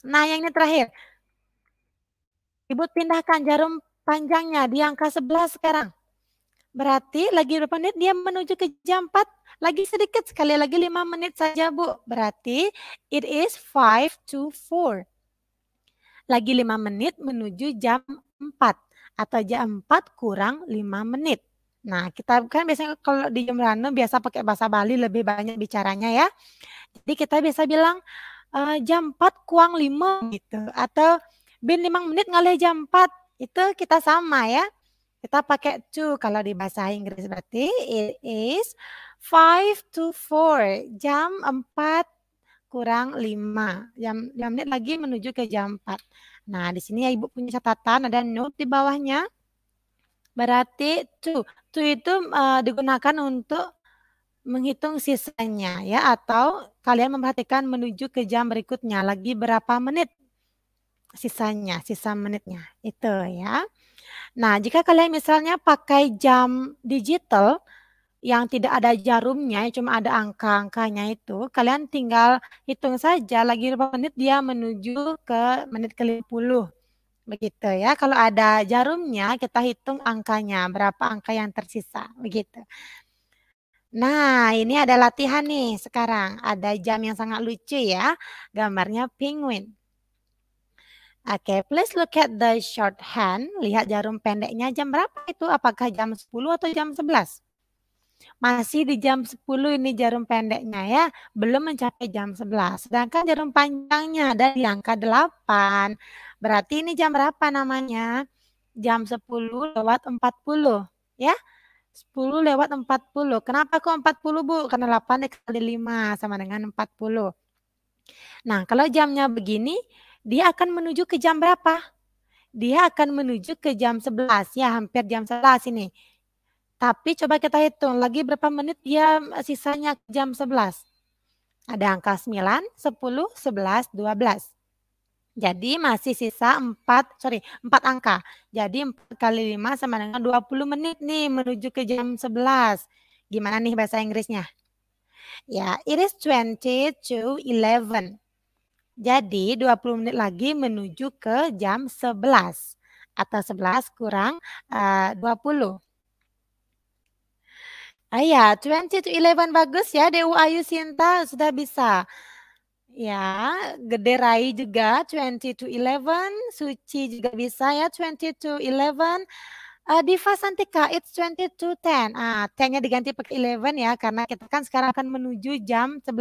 Nah, yang ini terakhir. Ibu pindahkan jarum panjangnya di angka 11 sekarang. Berarti lagi berapa menit dia menuju ke jam 4? Lagi sedikit, sekali lagi 5 menit saja Bu. Berarti it is 5 to 4. Lagi 5 menit menuju jam 4. Atau jam 4 kurang 5 menit. Nah kita kan biasanya kalau di jam random biasa pakai bahasa Bali lebih banyak bicaranya ya. Jadi kita biasa bilang e, jam 4 kurang 5 gitu. Atau bin 5 menit ngalih jam 4. Itu kita sama ya. Kita pakai to kalau di bahasa Inggris berarti it is 5 to 4. Jam 4 kurang 5. Jam 5 menit lagi menuju ke jam 4. Nah, di sini ya Ibu punya catatan ada note di bawahnya. Berarti to. To itu uh, digunakan untuk menghitung sisanya ya atau kalian memperhatikan menuju ke jam berikutnya lagi berapa menit sisanya, sisa menitnya. Itu ya. Nah, jika kalian misalnya pakai jam digital yang tidak ada jarumnya, cuma ada angka-angkanya itu, kalian tinggal hitung saja lagi berapa menit dia menuju ke menit ke-50. Begitu ya. Kalau ada jarumnya, kita hitung angkanya, berapa angka yang tersisa, begitu. Nah, ini ada latihan nih sekarang. Ada jam yang sangat lucu ya. Gambarnya penguin. Oke, okay, please look at the short hand. Lihat jarum pendeknya jam berapa itu? Apakah jam 10 atau jam 11? Masih di jam 10 ini jarum pendeknya ya, belum mencapai jam 11. Sedangkan jarum panjangnya ada di angka 8. Berarti ini jam berapa namanya? Jam 10 lewat 40 ya. 10 lewat 40. Kenapa kok 40, Bu? Karena 8 dikali 5 sama dengan 40. Nah, kalau jamnya begini, dia akan menuju ke jam berapa? Dia akan menuju ke jam 11, ya hampir jam 11 ini. Tapi coba kita hitung lagi berapa menit dia eh, sisanya ke jam 11. Ada angka 9, 10, 11, 12. Jadi masih sisa 4, sorry, 4 angka. Jadi 4 kali 5 sama dengan 20 menit nih menuju ke jam 11. Gimana nih bahasa Inggrisnya? Ya, it is 20 to 11. Jadi 20 menit lagi menuju ke jam 11 atau 11 kurang eh, uh, 20. Ah ya, 20 to 11 bagus ya DU Ayu Sinta sudah bisa. Ya, Gede Rai juga 20 to 11, Suci juga bisa ya 20 to 11. Uh, eh, Diva Santika, it's 20 to 10. Ah, 10-nya diganti pakai 11 ya, karena kita kan sekarang akan menuju jam 11.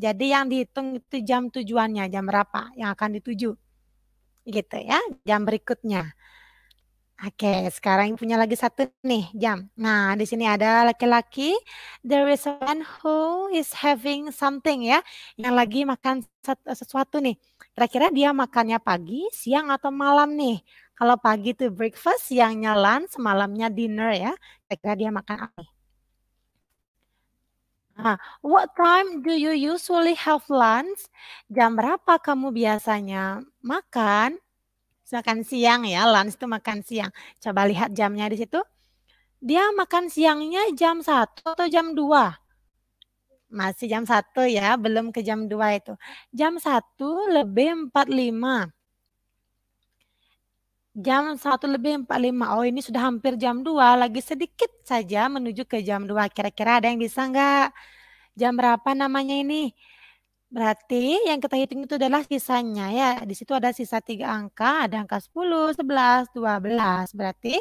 Jadi yang dihitung itu jam tujuannya, jam berapa yang akan dituju. Gitu ya, jam berikutnya. Oke, sekarang punya lagi satu nih jam. Nah, di sini ada laki-laki. There is a man who is having something ya, yang lagi makan sesuatu nih. Kira-kira dia makannya pagi, siang atau malam nih? Kalau pagi itu breakfast, siangnya lunch, malamnya dinner ya. Kira-kira dia makan apa Nah, what time do you usually have lunch? Jam berapa kamu biasanya makan? Makan siang ya, lunch itu makan siang. Coba lihat jamnya di situ. Dia makan siangnya jam 1 atau jam 2? Masih jam 1 ya, belum ke jam 2 itu. Jam 1 lebih 45. Jam satu lebih empat lima Oh ini sudah hampir jam dua Lagi sedikit saja menuju ke jam dua Kira-kira ada yang bisa nggak? Jam berapa namanya ini? Berarti yang kita hitung itu adalah sisanya ya. Di situ ada sisa tiga angka. Ada angka sepuluh sebelas dua belas Berarti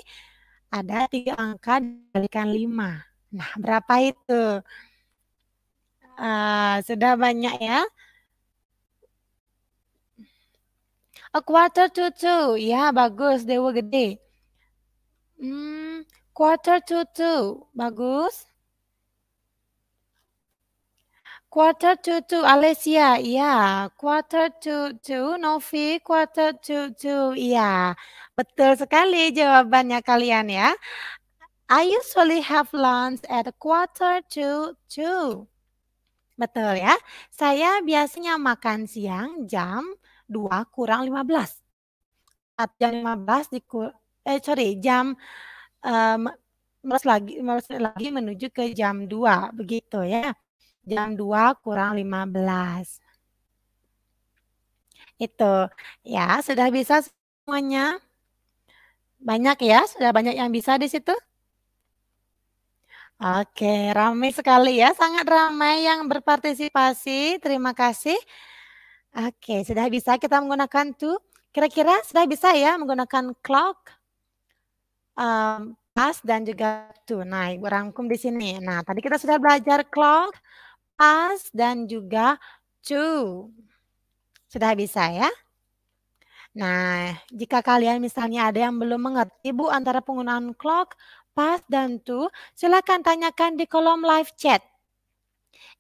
ada tiga angka dikalikan lima Nah berapa itu? Uh, sudah banyak ya. A oh, quarter to two. Ya, bagus. Dewa gede. Hmm, quarter to two. Bagus. Quarter to two, Alessia. ya. quarter to two, Novi. Quarter to two, ya. Betul sekali jawabannya kalian ya. I usually have lunch at quarter to two. Betul ya. Saya biasanya makan siang jam 2 kurang 15. Saat jam 15 di eh sorry, jam um, lagi lagi menuju ke jam 2 begitu ya. Jam 2 kurang 15. Itu ya, sudah bisa semuanya? Banyak ya, sudah banyak yang bisa di situ? Oke, ramai sekali ya, sangat ramai yang berpartisipasi. Terima kasih. Oke, sudah bisa kita menggunakan to. Kira-kira sudah bisa ya menggunakan clock, um, past dan juga to. Nah, Ibu rangkum di sini. Nah, tadi kita sudah belajar clock, past dan juga to. Sudah bisa ya? Nah, jika kalian misalnya ada yang belum mengerti Bu antara penggunaan clock, past dan to, silakan tanyakan di kolom live chat.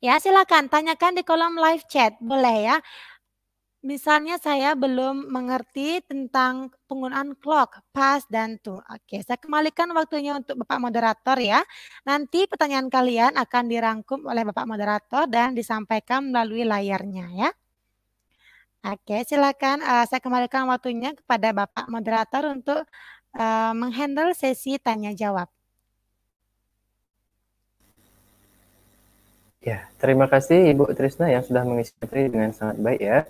Ya, silakan tanyakan di kolom live chat, boleh ya. Misalnya saya belum mengerti tentang penggunaan clock, past, dan to. Oke, saya kembalikan waktunya untuk Bapak Moderator ya. Nanti pertanyaan kalian akan dirangkum oleh Bapak Moderator dan disampaikan melalui layarnya ya. Oke, silakan uh, saya kembalikan waktunya kepada Bapak Moderator untuk uh, menghandle sesi tanya-jawab.
Ya, terima kasih Ibu Trisna yang sudah mengisi materi dengan sangat baik ya.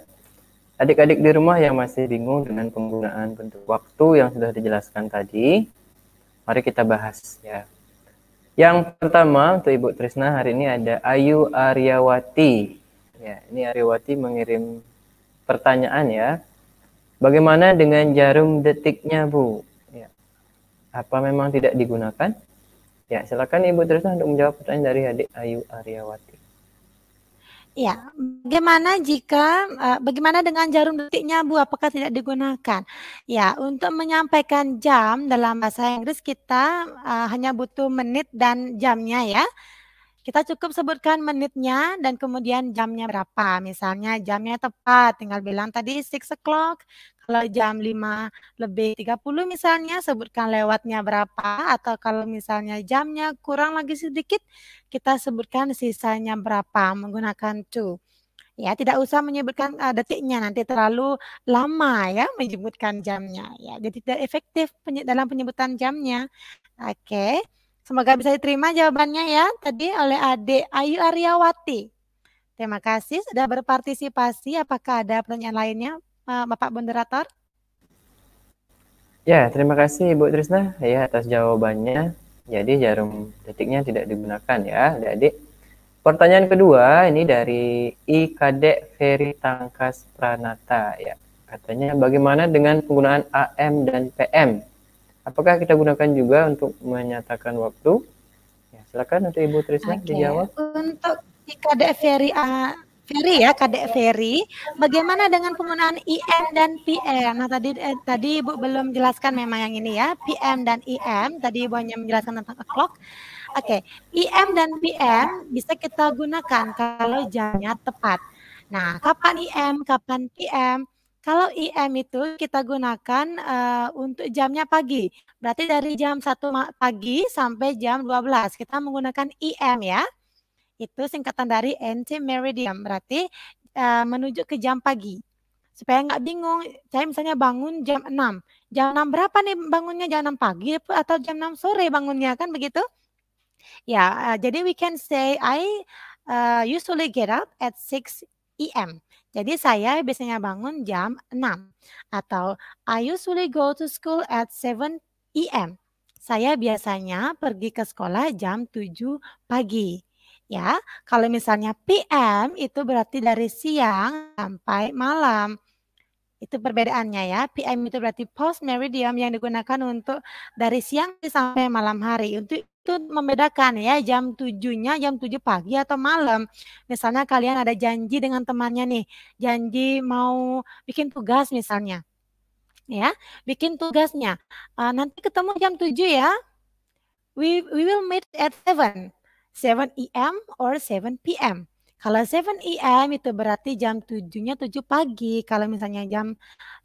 Adik-adik di rumah yang masih bingung dengan penggunaan bentuk waktu yang sudah dijelaskan tadi, mari kita bahas ya. Yang pertama untuk Ibu Trisna hari ini ada Ayu Aryawati. Ya, ini Aryawati mengirim pertanyaan ya. Bagaimana dengan jarum detiknya, Bu? Ya. Apa memang tidak digunakan? Ya, silakan Ibu Trisna untuk menjawab pertanyaan dari adik Ayu Aryawati.
Ya, bagaimana jika uh, bagaimana dengan jarum detiknya Bu? apakah tidak digunakan? Ya, untuk menyampaikan jam dalam bahasa Inggris kita uh, hanya butuh menit dan jamnya ya. Kita cukup sebutkan menitnya dan kemudian jamnya berapa. Misalnya jamnya tepat, tinggal bilang tadi 6 o'clock, kalau jam 5 lebih 30 misalnya sebutkan lewatnya berapa atau kalau misalnya jamnya kurang lagi sedikit kita sebutkan sisanya berapa menggunakan to. Ya, tidak usah menyebutkan uh, detiknya nanti terlalu lama ya menyebutkan jamnya ya. Jadi tidak efektif penye dalam penyebutan jamnya. Oke. Okay. Semoga bisa diterima jawabannya ya tadi oleh Adik Ayu Aryawati. Terima kasih sudah berpartisipasi. Apakah ada pertanyaan lainnya? Bapak Moderator.
Ya, terima kasih Ibu Trisna ya atas jawabannya. Jadi jarum detiknya tidak digunakan ya, adik-adik. Pertanyaan kedua ini dari IKD Ferry Tangkas Pranata ya. Katanya bagaimana dengan penggunaan AM dan PM? Apakah kita gunakan juga untuk menyatakan waktu? Ya, silakan untuk Ibu Trisna okay. dijawab.
Untuk IKD Ferry A Ferry ya, Kadek Ferry. Bagaimana dengan penggunaan IM dan PM? Nah tadi eh, tadi Ibu belum jelaskan memang yang ini ya, PM dan IM. Tadi Ibu hanya menjelaskan tentang clock. Oke, okay. IM dan PM bisa kita gunakan kalau jamnya tepat. Nah, kapan IM, kapan PM? Kalau IM itu kita gunakan uh, untuk jamnya pagi. Berarti dari jam 1 pagi sampai jam 12 kita menggunakan IM ya itu singkatan dari anti meridian berarti uh, menuju ke jam pagi supaya nggak bingung. Saya misalnya bangun jam 6. Jam 6 berapa nih bangunnya? Jam 6 pagi atau jam 6 sore bangunnya kan begitu? Ya, uh, jadi we can say I uh, usually get up at 6 AM. Jadi saya biasanya bangun jam 6 atau I usually go to school at 7 AM. Saya biasanya pergi ke sekolah jam 7 pagi ya. Kalau misalnya PM itu berarti dari siang sampai malam. Itu perbedaannya ya. PM itu berarti post meridian yang digunakan untuk dari siang sampai malam hari. Untuk itu membedakan ya jam tujuhnya jam tujuh pagi atau malam. Misalnya kalian ada janji dengan temannya nih, janji mau bikin tugas misalnya. Ya, bikin tugasnya. Uh, nanti ketemu jam tujuh ya. We, we will meet at seven 7 a.m. or 7 p.m. Kalau 7 a.m. itu berarti jam 7-nya 7 pagi. Kalau misalnya jam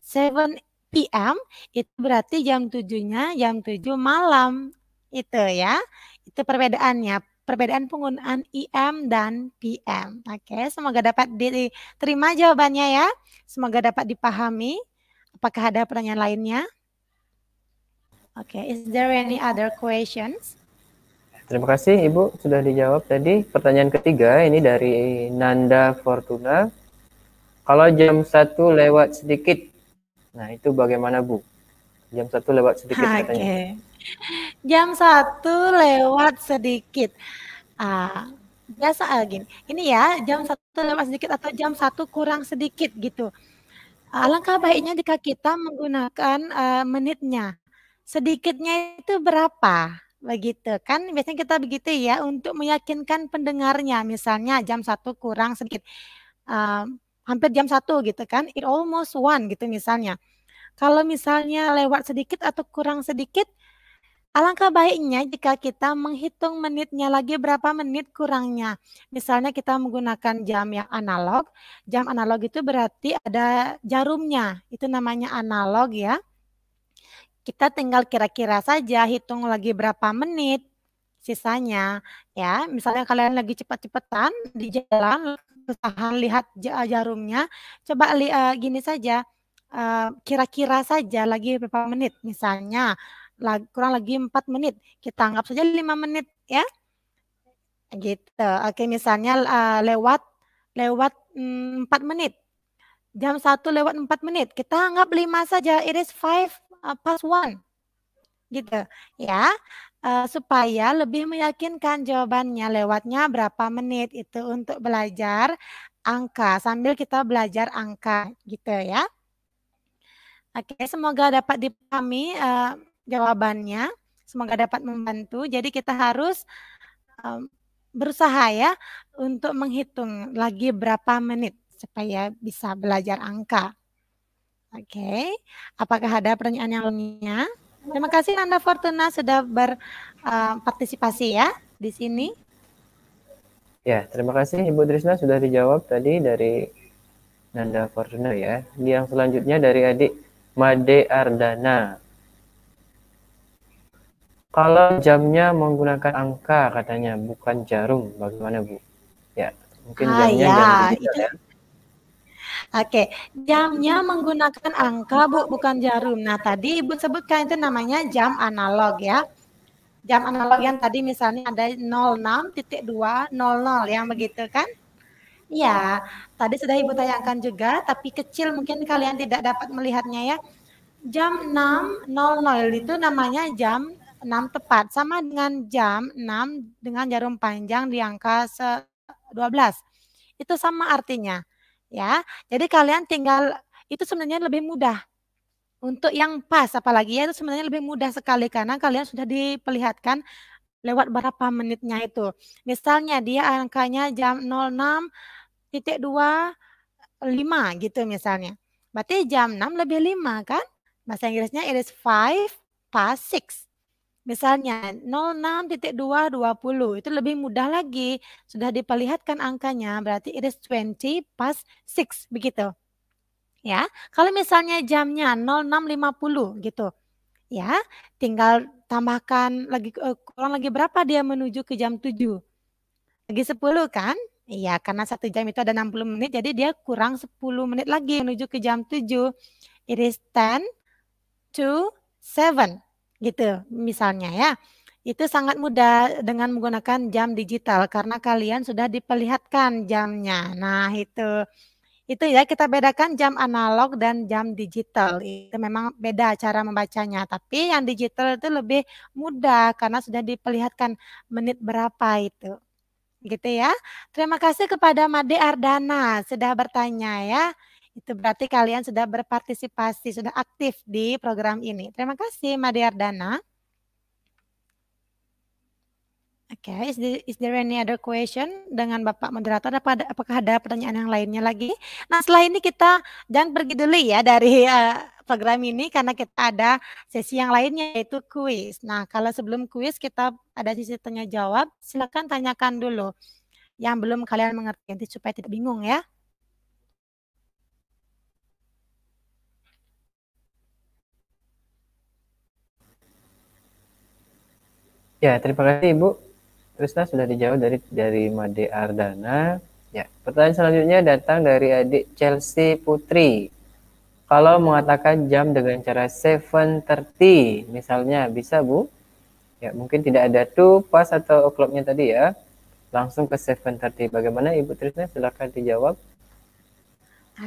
7 p.m. itu berarti jam 7-nya jam 7 malam. Itu ya. Itu perbedaannya. Perbedaan penggunaan IM dan PM. Oke, semoga dapat diterima jawabannya ya. Semoga dapat dipahami. Apakah ada pertanyaan lainnya? Oke, okay, is there any other questions?
Terima kasih Ibu sudah dijawab tadi. Pertanyaan ketiga ini dari Nanda Fortuna. Kalau jam 1 lewat sedikit, nah itu bagaimana Bu? Jam 1 lewat sedikit okay. katanya.
Jam 1 lewat sedikit. Ah, biasa ah, gini. Ini ya, jam 1 lewat sedikit atau jam 1 kurang sedikit gitu. Ah, alangkah baiknya jika kita menggunakan uh, menitnya. Sedikitnya itu berapa? Begitu kan biasanya kita begitu ya untuk meyakinkan pendengarnya misalnya jam satu kurang sedikit uh, hampir jam satu gitu kan it almost one gitu misalnya. Kalau misalnya lewat sedikit atau kurang sedikit Alangkah baiknya jika kita menghitung menitnya lagi berapa menit kurangnya. Misalnya kita menggunakan jam yang analog. Jam analog itu berarti ada jarumnya. Itu namanya analog ya. Kita tinggal kira-kira saja hitung lagi berapa menit sisanya ya. Misalnya kalian lagi cepat-cepatan di jalan kesahan lihat jarumnya, coba li, uh, gini saja eh, kira-kira uh, saja lagi berapa menit misalnya lagi, kurang lagi empat menit, kita anggap saja lima menit ya. Gitu. Oke, misalnya uh, lewat lewat mm, menit. Jam satu lewat empat menit, kita anggap lima saja. It is five uh, one gitu ya uh, supaya lebih meyakinkan jawabannya lewatnya berapa menit itu untuk belajar angka sambil kita belajar angka gitu ya oke semoga dapat dipahami uh, jawabannya semoga dapat membantu jadi kita harus um, berusaha ya untuk menghitung lagi berapa menit supaya bisa belajar angka Oke, okay. apakah ada pertanyaan yang lainnya? Terima kasih Nanda Fortuna sudah berpartisipasi eh, uh, ya di sini.
Ya, terima kasih Ibu Trisna sudah dijawab tadi dari Nanda Fortuna ya. Yang selanjutnya dari adik Made Ardana. Kalau jamnya menggunakan angka katanya, bukan jarum, bagaimana Bu?
Ya, mungkin ah, jamnya ya. jam itu, ya. Oke, jamnya menggunakan angka Bu, bukan jarum. Nah, tadi Ibu sebutkan itu namanya jam analog ya. Jam analog yang tadi misalnya ada 06.200 yang begitu kan? Ya, tadi sudah Ibu tayangkan juga, tapi kecil mungkin kalian tidak dapat melihatnya ya. Jam 6.00 itu namanya jam 6 tepat sama dengan jam 6 dengan jarum panjang di angka 12. Itu sama artinya ya. Jadi kalian tinggal itu sebenarnya lebih mudah. Untuk yang pas apalagi ya itu sebenarnya lebih mudah sekali karena kalian sudah diperlihatkan lewat berapa menitnya itu. Misalnya dia angkanya jam 06.25 gitu misalnya. Berarti jam 6 lebih 5 kan? Bahasa Inggrisnya it is 5 past 6. Misalnya 06.220 itu lebih mudah lagi. Sudah diperlihatkan angkanya berarti it is 20 past 6 begitu. Ya. Kalau misalnya jamnya 06.50 gitu. Ya, tinggal tambahkan lagi eh, kurang lagi berapa dia menuju ke jam 7. Lagi 10 kan? Iya, karena satu jam itu ada 60 menit, jadi dia kurang 10 menit lagi menuju ke jam 7. It is 10 to 7 gitu misalnya ya. Itu sangat mudah dengan menggunakan jam digital karena kalian sudah diperlihatkan jamnya. Nah, itu itu ya kita bedakan jam analog dan jam digital itu memang beda cara membacanya tapi yang digital itu lebih mudah karena sudah diperlihatkan menit berapa itu gitu ya terima kasih kepada Made Ardana sudah bertanya ya itu berarti kalian sudah berpartisipasi, sudah aktif di program ini. Terima kasih Madiardana. Oke, okay, is, there, is there any other question dengan Bapak moderator? Apa ada, apakah ada pertanyaan yang lainnya lagi? Nah, setelah ini kita jangan pergi dulu ya dari uh, program ini karena kita ada sesi yang lainnya yaitu kuis. Nah, kalau sebelum kuis kita ada sesi tanya jawab, silakan tanyakan dulu yang belum kalian mengerti supaya tidak bingung ya.
Ya, terima kasih Ibu. Trisna sudah dijawab dari dari Made Ardana. Ya, pertanyaan selanjutnya datang dari adik Chelsea Putri. Kalau mengatakan jam dengan cara 7.30 misalnya bisa Bu? Ya, mungkin tidak ada tuh pas atau o'clocknya tadi ya. Langsung ke 7.30. Bagaimana Ibu Trisna Silahkan dijawab.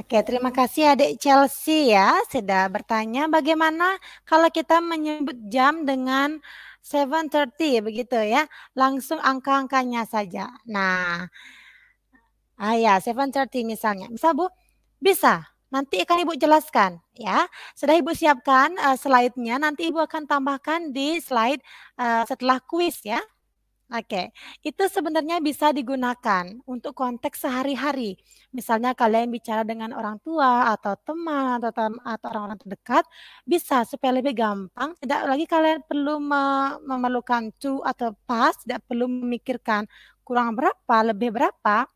Oke, terima kasih adik Chelsea ya sudah bertanya bagaimana kalau kita menyebut jam dengan 7.30 begitu ya. Langsung angka-angkanya saja. Nah, ah ya 7.30 misalnya. Bisa Bu? Bisa. Nanti akan Ibu jelaskan ya. Sudah Ibu siapkan uh, slide-nya, nanti Ibu akan tambahkan di slide uh, setelah kuis ya. Oke, itu sebenarnya bisa digunakan untuk konteks sehari-hari. Misalnya kalian bicara dengan orang tua atau teman atau orang-orang terdekat, bisa supaya lebih gampang. Tidak lagi kalian perlu me memerlukan to atau pas, tidak perlu memikirkan kurang berapa, lebih berapa.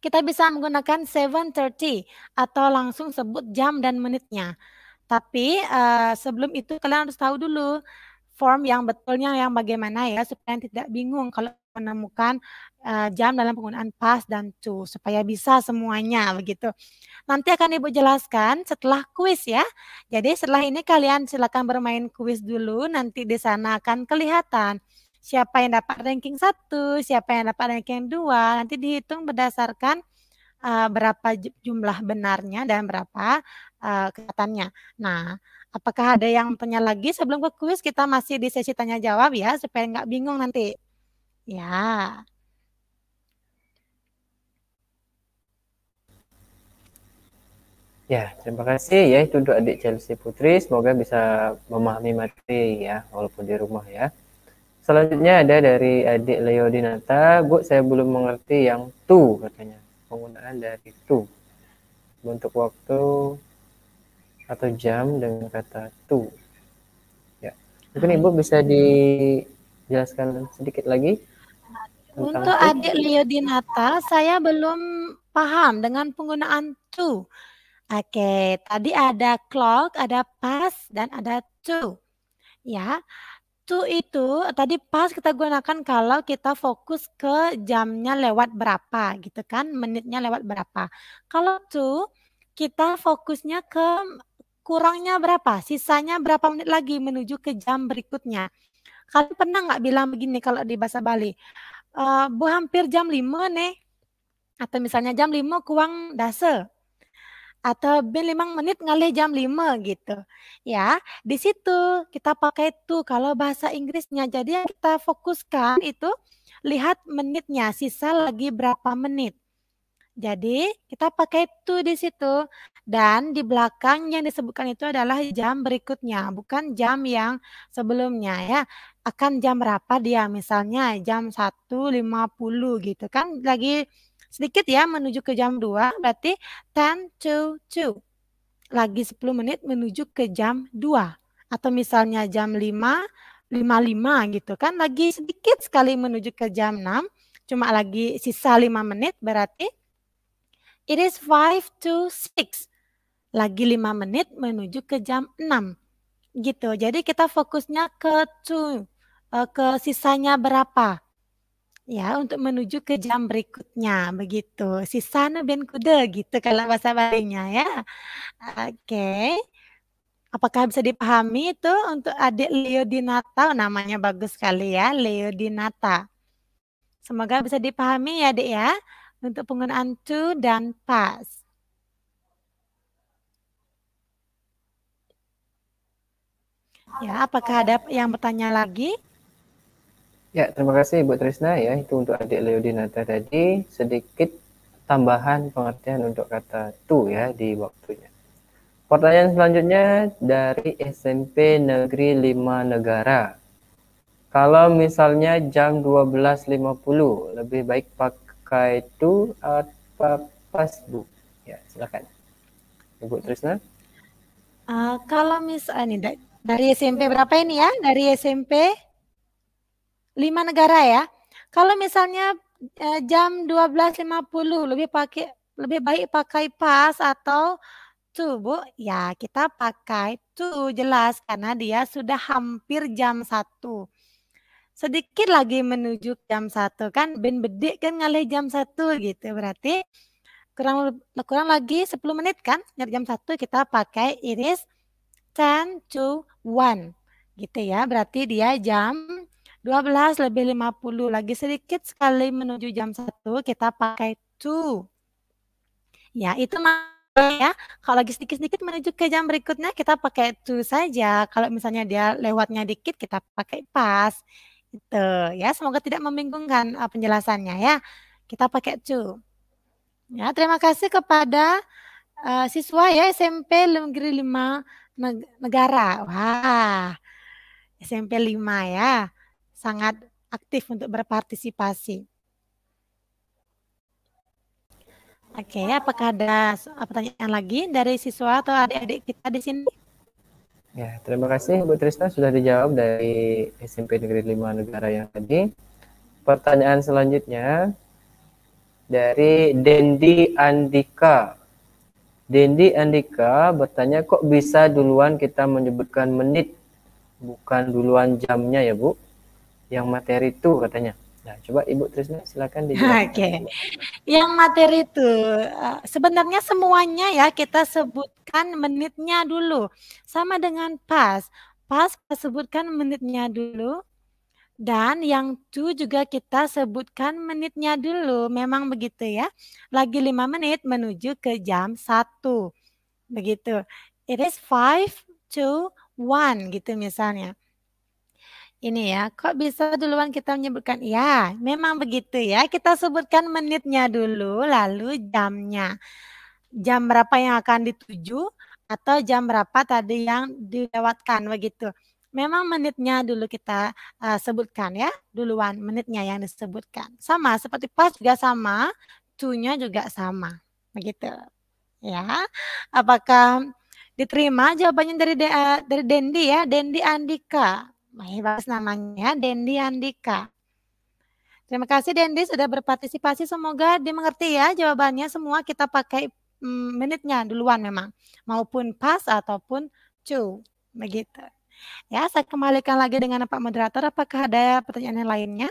Kita bisa menggunakan 7.30 atau langsung sebut jam dan menitnya. Tapi uh, sebelum itu kalian harus tahu dulu form yang betulnya yang bagaimana ya supaya tidak bingung kalau menemukan uh, jam dalam penggunaan past dan to supaya bisa semuanya begitu. Nanti akan Ibu jelaskan setelah kuis ya. Jadi setelah ini kalian silakan bermain kuis dulu nanti di sana akan kelihatan siapa yang dapat ranking 1, siapa yang dapat ranking 2. Nanti dihitung berdasarkan uh, berapa jumlah benarnya dan berapa uh, Nah, Apakah ada yang tanya lagi sebelum ke kuis? Kita masih di sesi tanya jawab ya, supaya nggak bingung nanti. Ya.
Ya, terima kasih ya itu untuk adik Chelsea Putri. Semoga bisa memahami materi ya, walaupun di rumah ya. Selanjutnya ada dari adik Leo Dinata. Bu, saya belum mengerti yang to katanya. Penggunaan dari to. Untuk waktu atau jam dengan kata to. Ya.
Mungkin ah. Ibu bisa
dijelaskan sedikit lagi?
Untuk itu. adik Leodinata, saya belum paham dengan penggunaan to. Oke, okay. tadi ada clock, ada pass, dan ada to. Ya, to itu tadi pas kita gunakan kalau kita fokus ke jamnya lewat berapa gitu kan, menitnya lewat berapa. Kalau to kita fokusnya ke kurangnya berapa, sisanya berapa menit lagi menuju ke jam berikutnya. Kalian pernah nggak bilang begini kalau di bahasa Bali? E, bu hampir jam lima nih. Atau misalnya jam lima kuang dasa. Atau bin 5 menit ngalih jam lima gitu. Ya, di situ kita pakai tuh kalau bahasa Inggrisnya. Jadi kita fokuskan itu lihat menitnya, sisa lagi berapa menit. Jadi kita pakai to di situ dan di belakang yang disebutkan itu adalah jam berikutnya, bukan jam yang sebelumnya ya. Akan jam berapa dia misalnya jam 1.50 gitu kan lagi sedikit ya menuju ke jam 2 berarti 10 to 2. Lagi 10 menit menuju ke jam 2 atau misalnya jam 5 55 gitu kan lagi sedikit sekali menuju ke jam 6 cuma lagi sisa 5 menit berarti It is five to six, Lagi lima menit menuju ke jam enam, Gitu. Jadi kita fokusnya ke to eh, ke sisanya berapa. Ya, untuk menuju ke jam berikutnya begitu. Sisana ben kuda gitu kalau bahasa Balinya ya. Oke. Okay. Apakah bisa dipahami itu untuk adik Leo Dinata Namanya bagus sekali ya, Leo Dinata. Semoga bisa dipahami ya, Dek ya untuk penggunaan to dan past. Ya, apakah ada yang bertanya lagi?
Ya, terima kasih Ibu Trisna ya. Itu untuk adik Leodinata tadi sedikit tambahan pengertian untuk kata to ya di waktunya. Pertanyaan selanjutnya dari SMP Negeri 5 Negara. Kalau misalnya jam 12.50, lebih baik pakai pakai to apa passbook? Ya, silakan. Ibu Trisna.
Uh, kalau misalnya ah, dari SMP berapa ini ya? Dari SMP lima negara ya. Kalau misalnya uh, jam 12.50 lebih pakai lebih baik pakai pas atau tuh Bu? Ya, kita pakai tuh jelas karena dia sudah hampir jam satu sedikit lagi menuju jam satu kan ben bedik kan ngalih jam satu gitu berarti kurang kurang lagi 10 menit kan nyari jam satu kita pakai iris ten to one gitu ya berarti dia jam 12 lebih 50 lagi sedikit sekali menuju jam satu kita pakai two Ya, itu ya. Kalau lagi sedikit-sedikit menuju ke jam berikutnya kita pakai two saja. Kalau misalnya dia lewatnya dikit kita pakai pas. Itu ya, semoga tidak membingungkan uh, penjelasannya ya. Kita pakai cu. Ya, terima kasih kepada uh, siswa ya SMP Negeri 5 Negara. Wah. SMP 5 ya. Sangat aktif untuk berpartisipasi. Oke, apakah ada pertanyaan lagi dari siswa atau adik-adik kita di sini?
Ya, terima
kasih Bu Trista sudah dijawab dari SMP Negeri lima Negara yang tadi. Pertanyaan selanjutnya dari Dendi Andika. Dendi Andika bertanya kok bisa duluan kita menyebutkan menit bukan duluan jamnya ya Bu? Yang materi itu katanya. Nah, coba Ibu Trisna silakan dijelaskan. Oke. Okay.
Yang materi itu eh, sebenarnya semuanya ya kita sebutkan menitnya dulu. Sama dengan pas. Pas sebutkan menitnya dulu. Dan yang tu juga kita sebutkan menitnya dulu. Memang begitu ya. Lagi lima menit menuju ke jam satu Begitu. It is five to one gitu misalnya ini ya, kok bisa duluan kita menyebutkan? Ya, memang begitu ya. Kita sebutkan menitnya dulu, lalu jamnya. Jam berapa yang akan dituju atau jam berapa tadi yang dilewatkan begitu. Memang menitnya dulu kita uh, sebutkan ya, duluan menitnya yang disebutkan. Sama seperti pas juga sama, to juga sama. Begitu. Ya. Apakah diterima jawabannya dari eh, dari Dendi ya, Dendi Andika bagus namanya Dendi Andika. Terima kasih Dendi sudah berpartisipasi. Semoga dimengerti ya jawabannya semua kita pakai mm, menitnya duluan memang. Maupun pas ataupun cu. Begitu. Ya, saya kembalikan lagi dengan Pak Moderator. Apakah ada pertanyaan yang lainnya?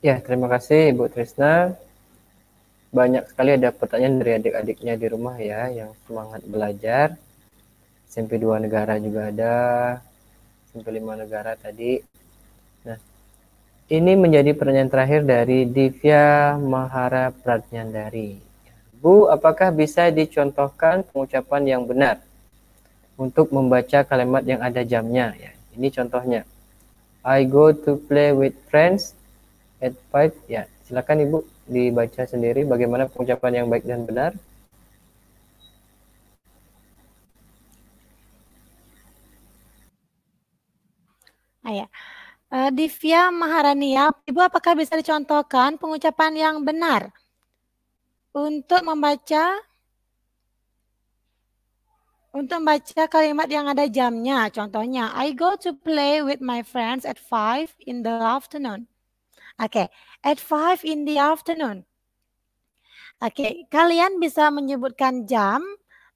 Ya, terima kasih Ibu Trisna banyak sekali ada pertanyaan dari adik-adiknya di rumah ya yang semangat belajar. SMP dua negara juga ada, SMP lima negara tadi. Nah, ini menjadi pertanyaan terakhir dari Divya Mahara Pratnyandari. Bu, apakah bisa dicontohkan pengucapan yang benar untuk membaca kalimat yang ada jamnya? Ya, ini contohnya. I go to play with friends at five. Ya, silakan Ibu dibaca sendiri bagaimana pengucapan yang baik dan benar.
Ayah. Uh, ya. eh, Divya Maharania, Ibu apakah bisa dicontohkan pengucapan yang benar untuk membaca untuk membaca kalimat yang ada jamnya? Contohnya, I go to play with my friends at five in the afternoon. Oke, okay at 5 in the afternoon. Oke, okay, kalian bisa menyebutkan jam.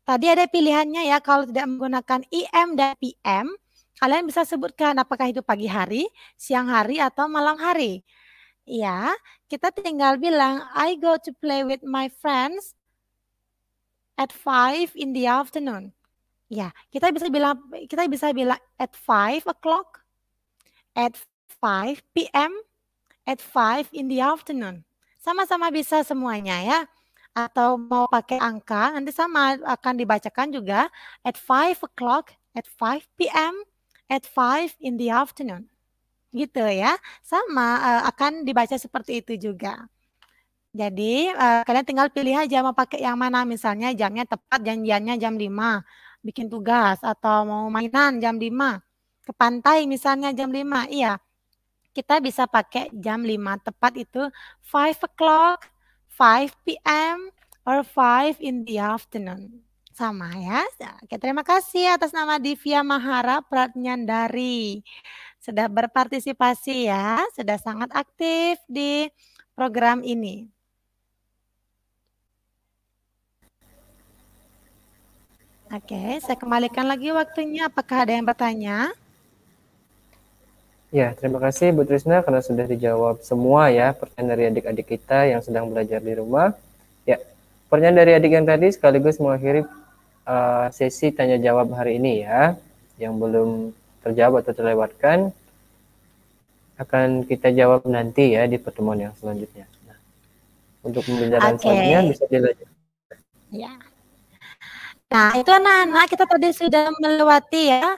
Tadi ada pilihannya ya kalau tidak menggunakan IM dan PM. Kalian bisa sebutkan apakah itu pagi hari, siang hari, atau malam hari. Ya, kita tinggal bilang I go to play with my friends at 5 in the afternoon. Ya, kita bisa bilang kita bisa bilang at 5 o'clock, at 5 p.m at 5 in the afternoon. Sama-sama bisa semuanya ya. Atau mau pakai angka, nanti sama akan dibacakan juga at 5 o'clock, at 5 p.m., at 5 in the afternoon. Gitu ya. Sama uh, akan dibaca seperti itu juga. Jadi uh, kalian tinggal pilih aja mau pakai yang mana misalnya jamnya tepat janjiannya jam 5 bikin tugas atau mau mainan jam 5 ke pantai misalnya jam 5 iya kita bisa pakai jam 5 tepat itu 5 o'clock, 5 p.m. or 5 in the afternoon. Sama ya. Oke, terima kasih atas nama Divya Mahara Pratnyandari. Sudah berpartisipasi ya, sudah sangat aktif di program ini. Oke, saya kembalikan lagi waktunya. Apakah ada yang bertanya?
Ya, terima kasih Bu Trisna karena sudah dijawab semua ya pertanyaan dari adik-adik kita yang sedang belajar di rumah. Ya, pertanyaan dari adik yang tadi sekaligus mengakhiri uh, sesi tanya jawab hari ini ya. Yang belum terjawab atau terlewatkan akan kita jawab nanti ya di pertemuan yang selanjutnya. Nah, untuk pembelajaran okay. selanjutnya bisa dilanjut.
Ya. Nah, itu anak-anak kita tadi sudah melewati ya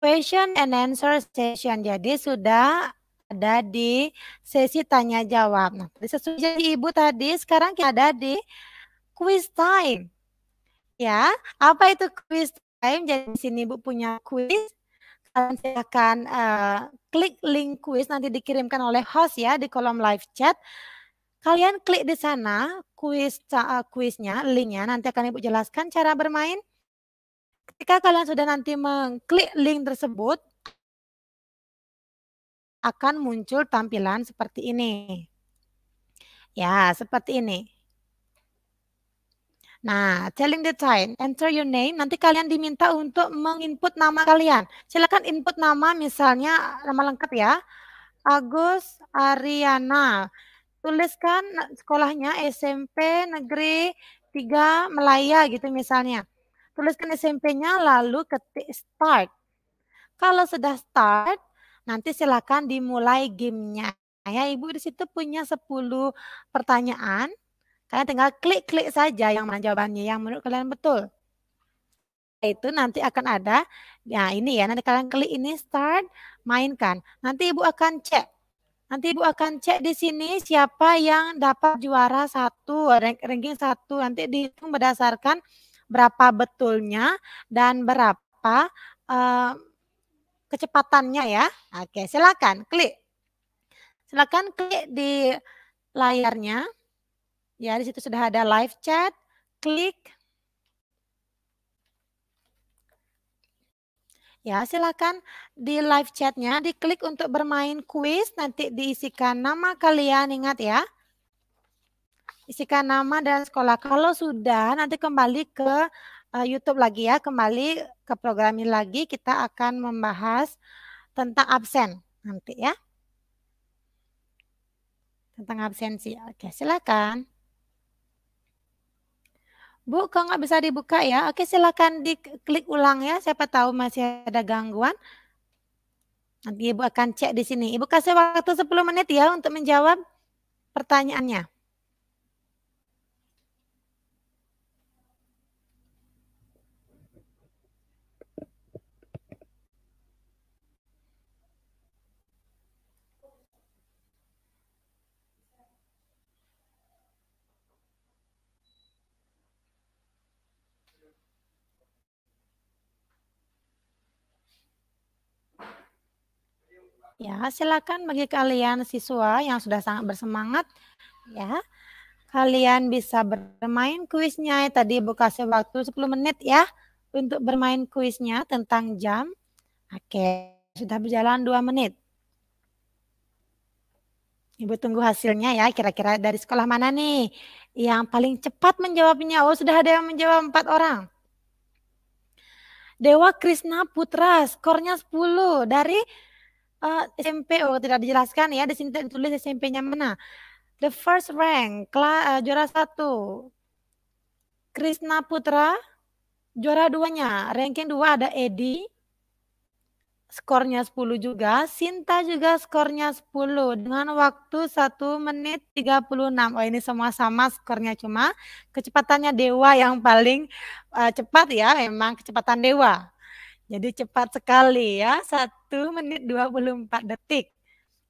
question and answer session. Jadi sudah ada di sesi tanya jawab. Nah, sesuai ibu tadi, sekarang kita ada di quiz time. Ya, apa itu quiz time? Jadi di sini ibu punya quiz. Kalian silakan uh, klik link quiz nanti dikirimkan oleh host ya di kolom live chat. Kalian klik di sana quiz uh, quiznya, linknya. Nanti akan ibu jelaskan cara bermain ketika kalian sudah nanti mengklik link tersebut, akan muncul tampilan seperti ini. Ya, seperti ini. Nah, telling the time, enter your name. Nanti kalian diminta untuk menginput nama kalian. Silakan input nama misalnya nama lengkap ya. Agus Ariana. Tuliskan sekolahnya SMP Negeri 3 Melaya gitu misalnya tuliskan SMP-nya lalu ketik start. Kalau sudah start, nanti silakan dimulai gamenya. Ya, Ibu di situ punya 10 pertanyaan. Kalian tinggal klik-klik saja yang mana jawabannya yang menurut kalian betul. Itu nanti akan ada, ya ini ya, nanti kalian klik ini start, mainkan. Nanti Ibu akan cek. Nanti Ibu akan cek di sini siapa yang dapat juara satu, ranking satu. Nanti dihitung berdasarkan berapa betulnya dan berapa uh, kecepatannya ya. Oke, silakan klik. Silakan klik di layarnya. Ya, di situ sudah ada live chat. Klik. Ya, silakan di live chatnya diklik untuk bermain kuis. Nanti diisikan nama kalian, ingat ya isikan nama dan sekolah. Kalau sudah, nanti kembali ke uh, YouTube lagi ya, kembali ke program ini lagi. Kita akan membahas tentang absen nanti ya. Tentang absensi. Oke, silakan. Bu, kok nggak bisa dibuka ya? Oke, silakan diklik ulang ya. Siapa tahu masih ada gangguan. Nanti Ibu akan cek di sini. Ibu kasih waktu 10 menit ya untuk menjawab pertanyaannya. Ya, silakan bagi kalian siswa yang sudah sangat bersemangat ya. Kalian bisa bermain kuisnya. Ya, tadi Ibu waktu 10 menit ya untuk bermain kuisnya tentang jam. Oke, sudah berjalan 2 menit. Ibu tunggu hasilnya ya, kira-kira dari sekolah mana nih yang paling cepat menjawabnya. Oh, sudah ada yang menjawab empat orang. Dewa Krishna Putra, skornya 10 dari uh, eh, SMP oh tidak dijelaskan ya di sini tidak ditulis SMP-nya mana the first rank kla, uh, eh, juara satu Krishna Putra juara duanya ranking dua ada Edi skornya 10 juga Sinta juga skornya 10 dengan waktu 1 menit 36 oh ini semua sama skornya cuma kecepatannya Dewa yang paling uh, cepat ya memang kecepatan Dewa jadi cepat sekali ya menit 24 detik.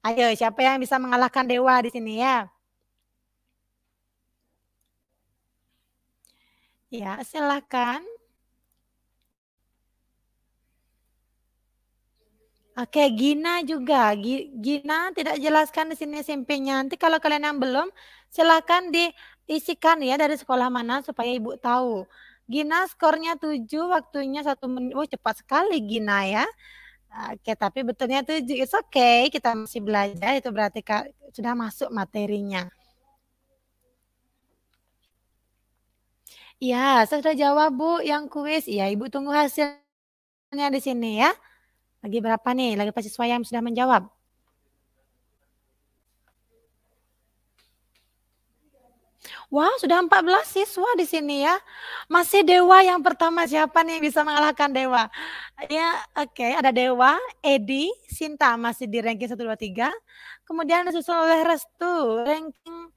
Ayo, siapa yang bisa mengalahkan Dewa di sini ya? Ya, silakan. Oke, Gina juga. Gina tidak jelaskan di sini SMP-nya. Nanti kalau kalian yang belum, silakan diisikan ya dari sekolah mana supaya ibu tahu. Gina skornya 7, waktunya satu menit. Oh, cepat sekali Gina ya. Oke, tapi betulnya itu it's okay, kita masih belajar itu berarti sudah masuk materinya. Ya, saya sudah jawab Bu yang kuis. Iya, Ibu tunggu hasilnya di sini ya. Lagi berapa nih? Lagi pas siswa yang sudah menjawab? Wah, sudah 14 siswa di sini ya. Masih Dewa yang pertama siapa nih yang bisa mengalahkan Dewa? Ya, oke, okay, ada Dewa, Edi, Sinta masih di ranking 1 2 3. Kemudian disusul oleh Restu, ranking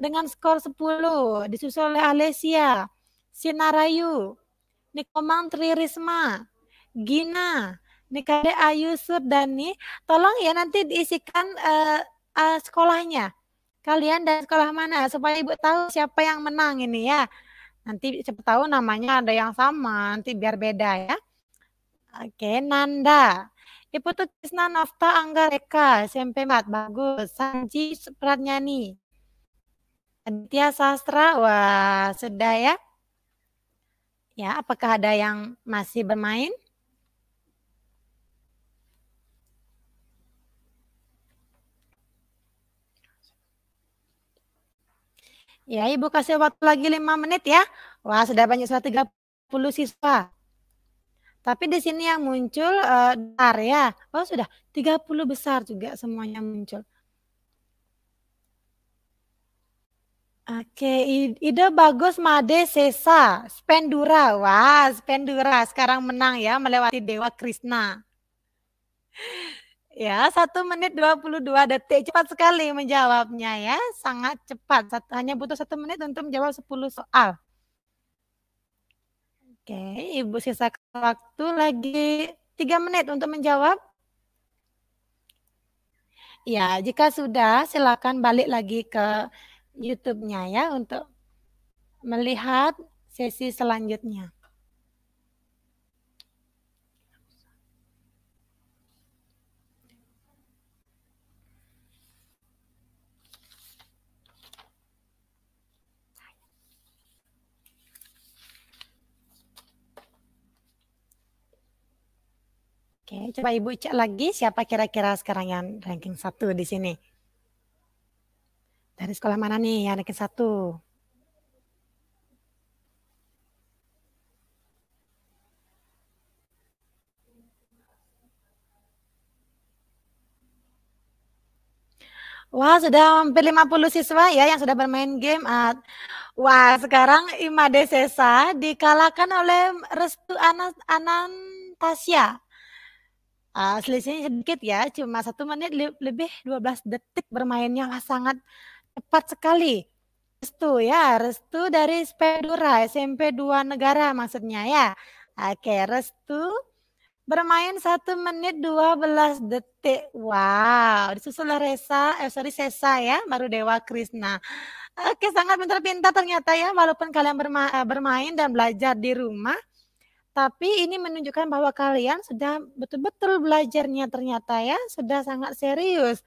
dengan skor 10, disusul oleh Alesia, Sinarayu, Nikomang Tri Risma, Gina, Nikade Ayu Surdani. Tolong ya nanti diisikan uh, uh, sekolahnya kalian dari sekolah mana supaya ibu tahu siapa yang menang ini ya. Nanti cepet tahu namanya ada yang sama, nanti biar beda ya. Oke, Nanda. Ibu tuh Krisna Nafta Anggareka, SMP Mat bagus. Sanji nih Aditya Sastra, wah sudah ya. Ya, apakah ada yang masih bermain? Ya, Ibu kasih waktu lagi lima menit ya. Wah, sudah banyak sudah 30 siswa. Tapi di sini yang muncul uh, eh, area. Ya. Oh, sudah 30 besar juga semuanya muncul. Oke, ide bagus Made Sesa, Spendura. Wah, Spendura sekarang menang ya melewati Dewa Krishna. Ya, satu menit 22 detik. Cepat sekali menjawabnya ya. Sangat cepat. hanya butuh satu menit untuk menjawab 10 soal. Oke, Ibu sisa waktu lagi tiga menit untuk menjawab. Ya, jika sudah silakan balik lagi ke YouTube-nya ya untuk melihat sesi selanjutnya. Oke, coba Ibu cek lagi siapa kira-kira sekarang yang ranking satu di sini. Dari sekolah mana nih yang ranking satu? Wah, sudah hampir 50 siswa ya yang sudah bermain game. Wah, sekarang Imade Sesa dikalahkan oleh Restu Anantasia uh, selisihnya sedikit ya, cuma satu menit le lebih 12 detik bermainnya wah sangat cepat sekali. Restu ya, Restu dari Spedura SMP 2 negara maksudnya ya. Oke, Restu bermain satu menit 12 detik. Wow, disusul Resa, eh sorry Sesa ya, baru Dewa Krishna. Oke, sangat pintar-pintar ternyata ya, walaupun kalian berma eh, bermain dan belajar di rumah, tapi ini menunjukkan bahwa kalian sudah betul-betul belajarnya ternyata ya, sudah sangat serius.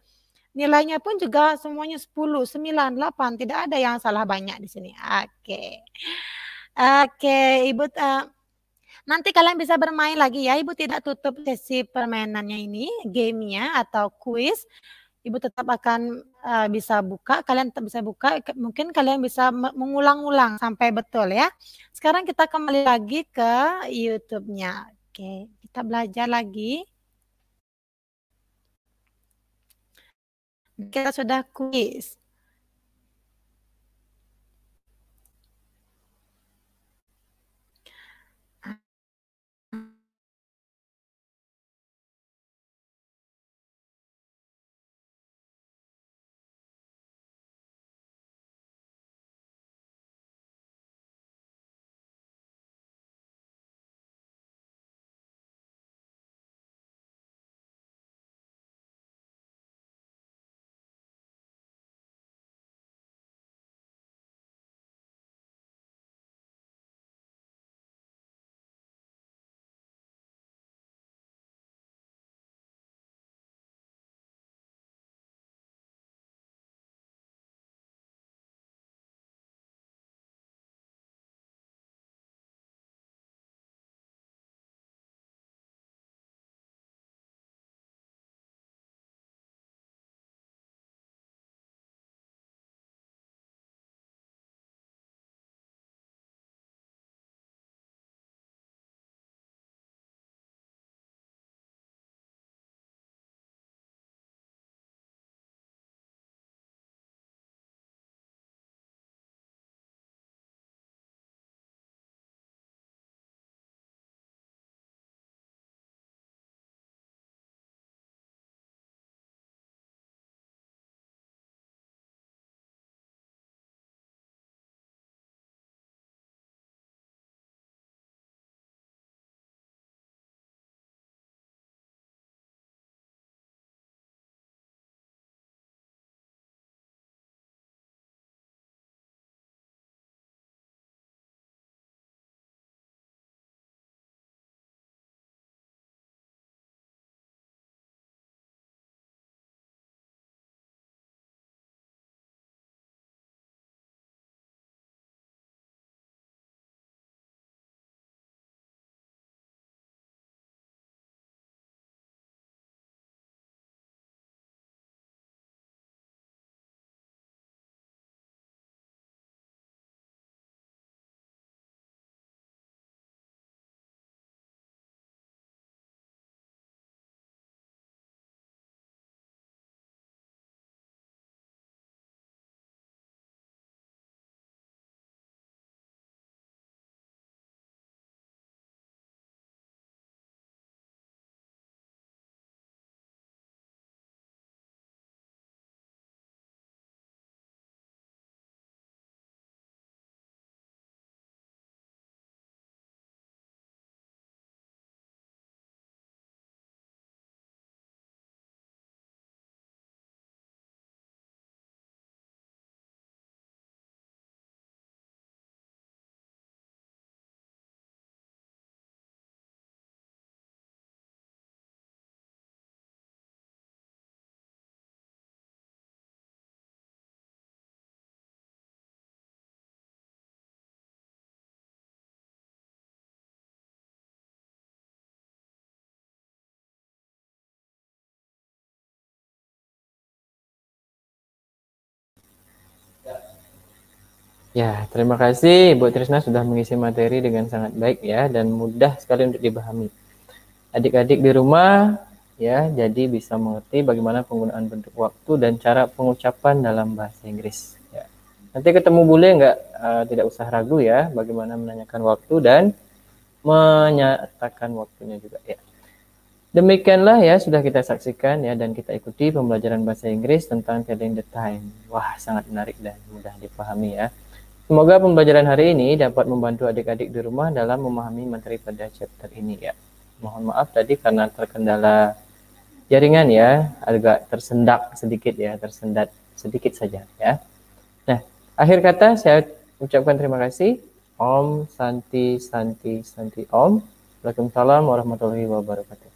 Nilainya pun juga semuanya 10, 9, 8, tidak ada yang salah banyak di sini. Oke. Oke, Ibu uh, Nanti kalian bisa bermain lagi ya, Ibu tidak tutup sesi permainannya ini, gamenya atau kuis ibu tetap akan uh, bisa buka, kalian tetap bisa buka, mungkin kalian bisa mengulang-ulang sampai betul ya. Sekarang kita kembali lagi ke YouTube-nya. Oke, kita belajar lagi. Kita sudah quiz.
Ya, terima kasih Bu Trisna sudah mengisi materi dengan sangat baik ya dan mudah sekali untuk dipahami. Adik-adik di rumah ya, jadi bisa mengerti bagaimana penggunaan bentuk waktu dan cara pengucapan dalam bahasa Inggris. Ya. Nanti ketemu bule nggak uh, tidak usah ragu ya bagaimana menanyakan waktu dan menyatakan waktunya juga ya. Demikianlah ya sudah kita saksikan ya dan kita ikuti pembelajaran bahasa Inggris tentang telling the time. Wah, sangat menarik dan mudah dipahami ya. Semoga pembelajaran hari ini dapat membantu adik-adik di rumah dalam memahami materi pada chapter ini ya. Mohon maaf tadi karena terkendala jaringan ya, agak tersendak sedikit ya, tersendat sedikit saja ya. Nah, akhir kata saya ucapkan terima kasih. Om Santi Santi Santi Om. Waalaikumsalam warahmatullahi wabarakatuh.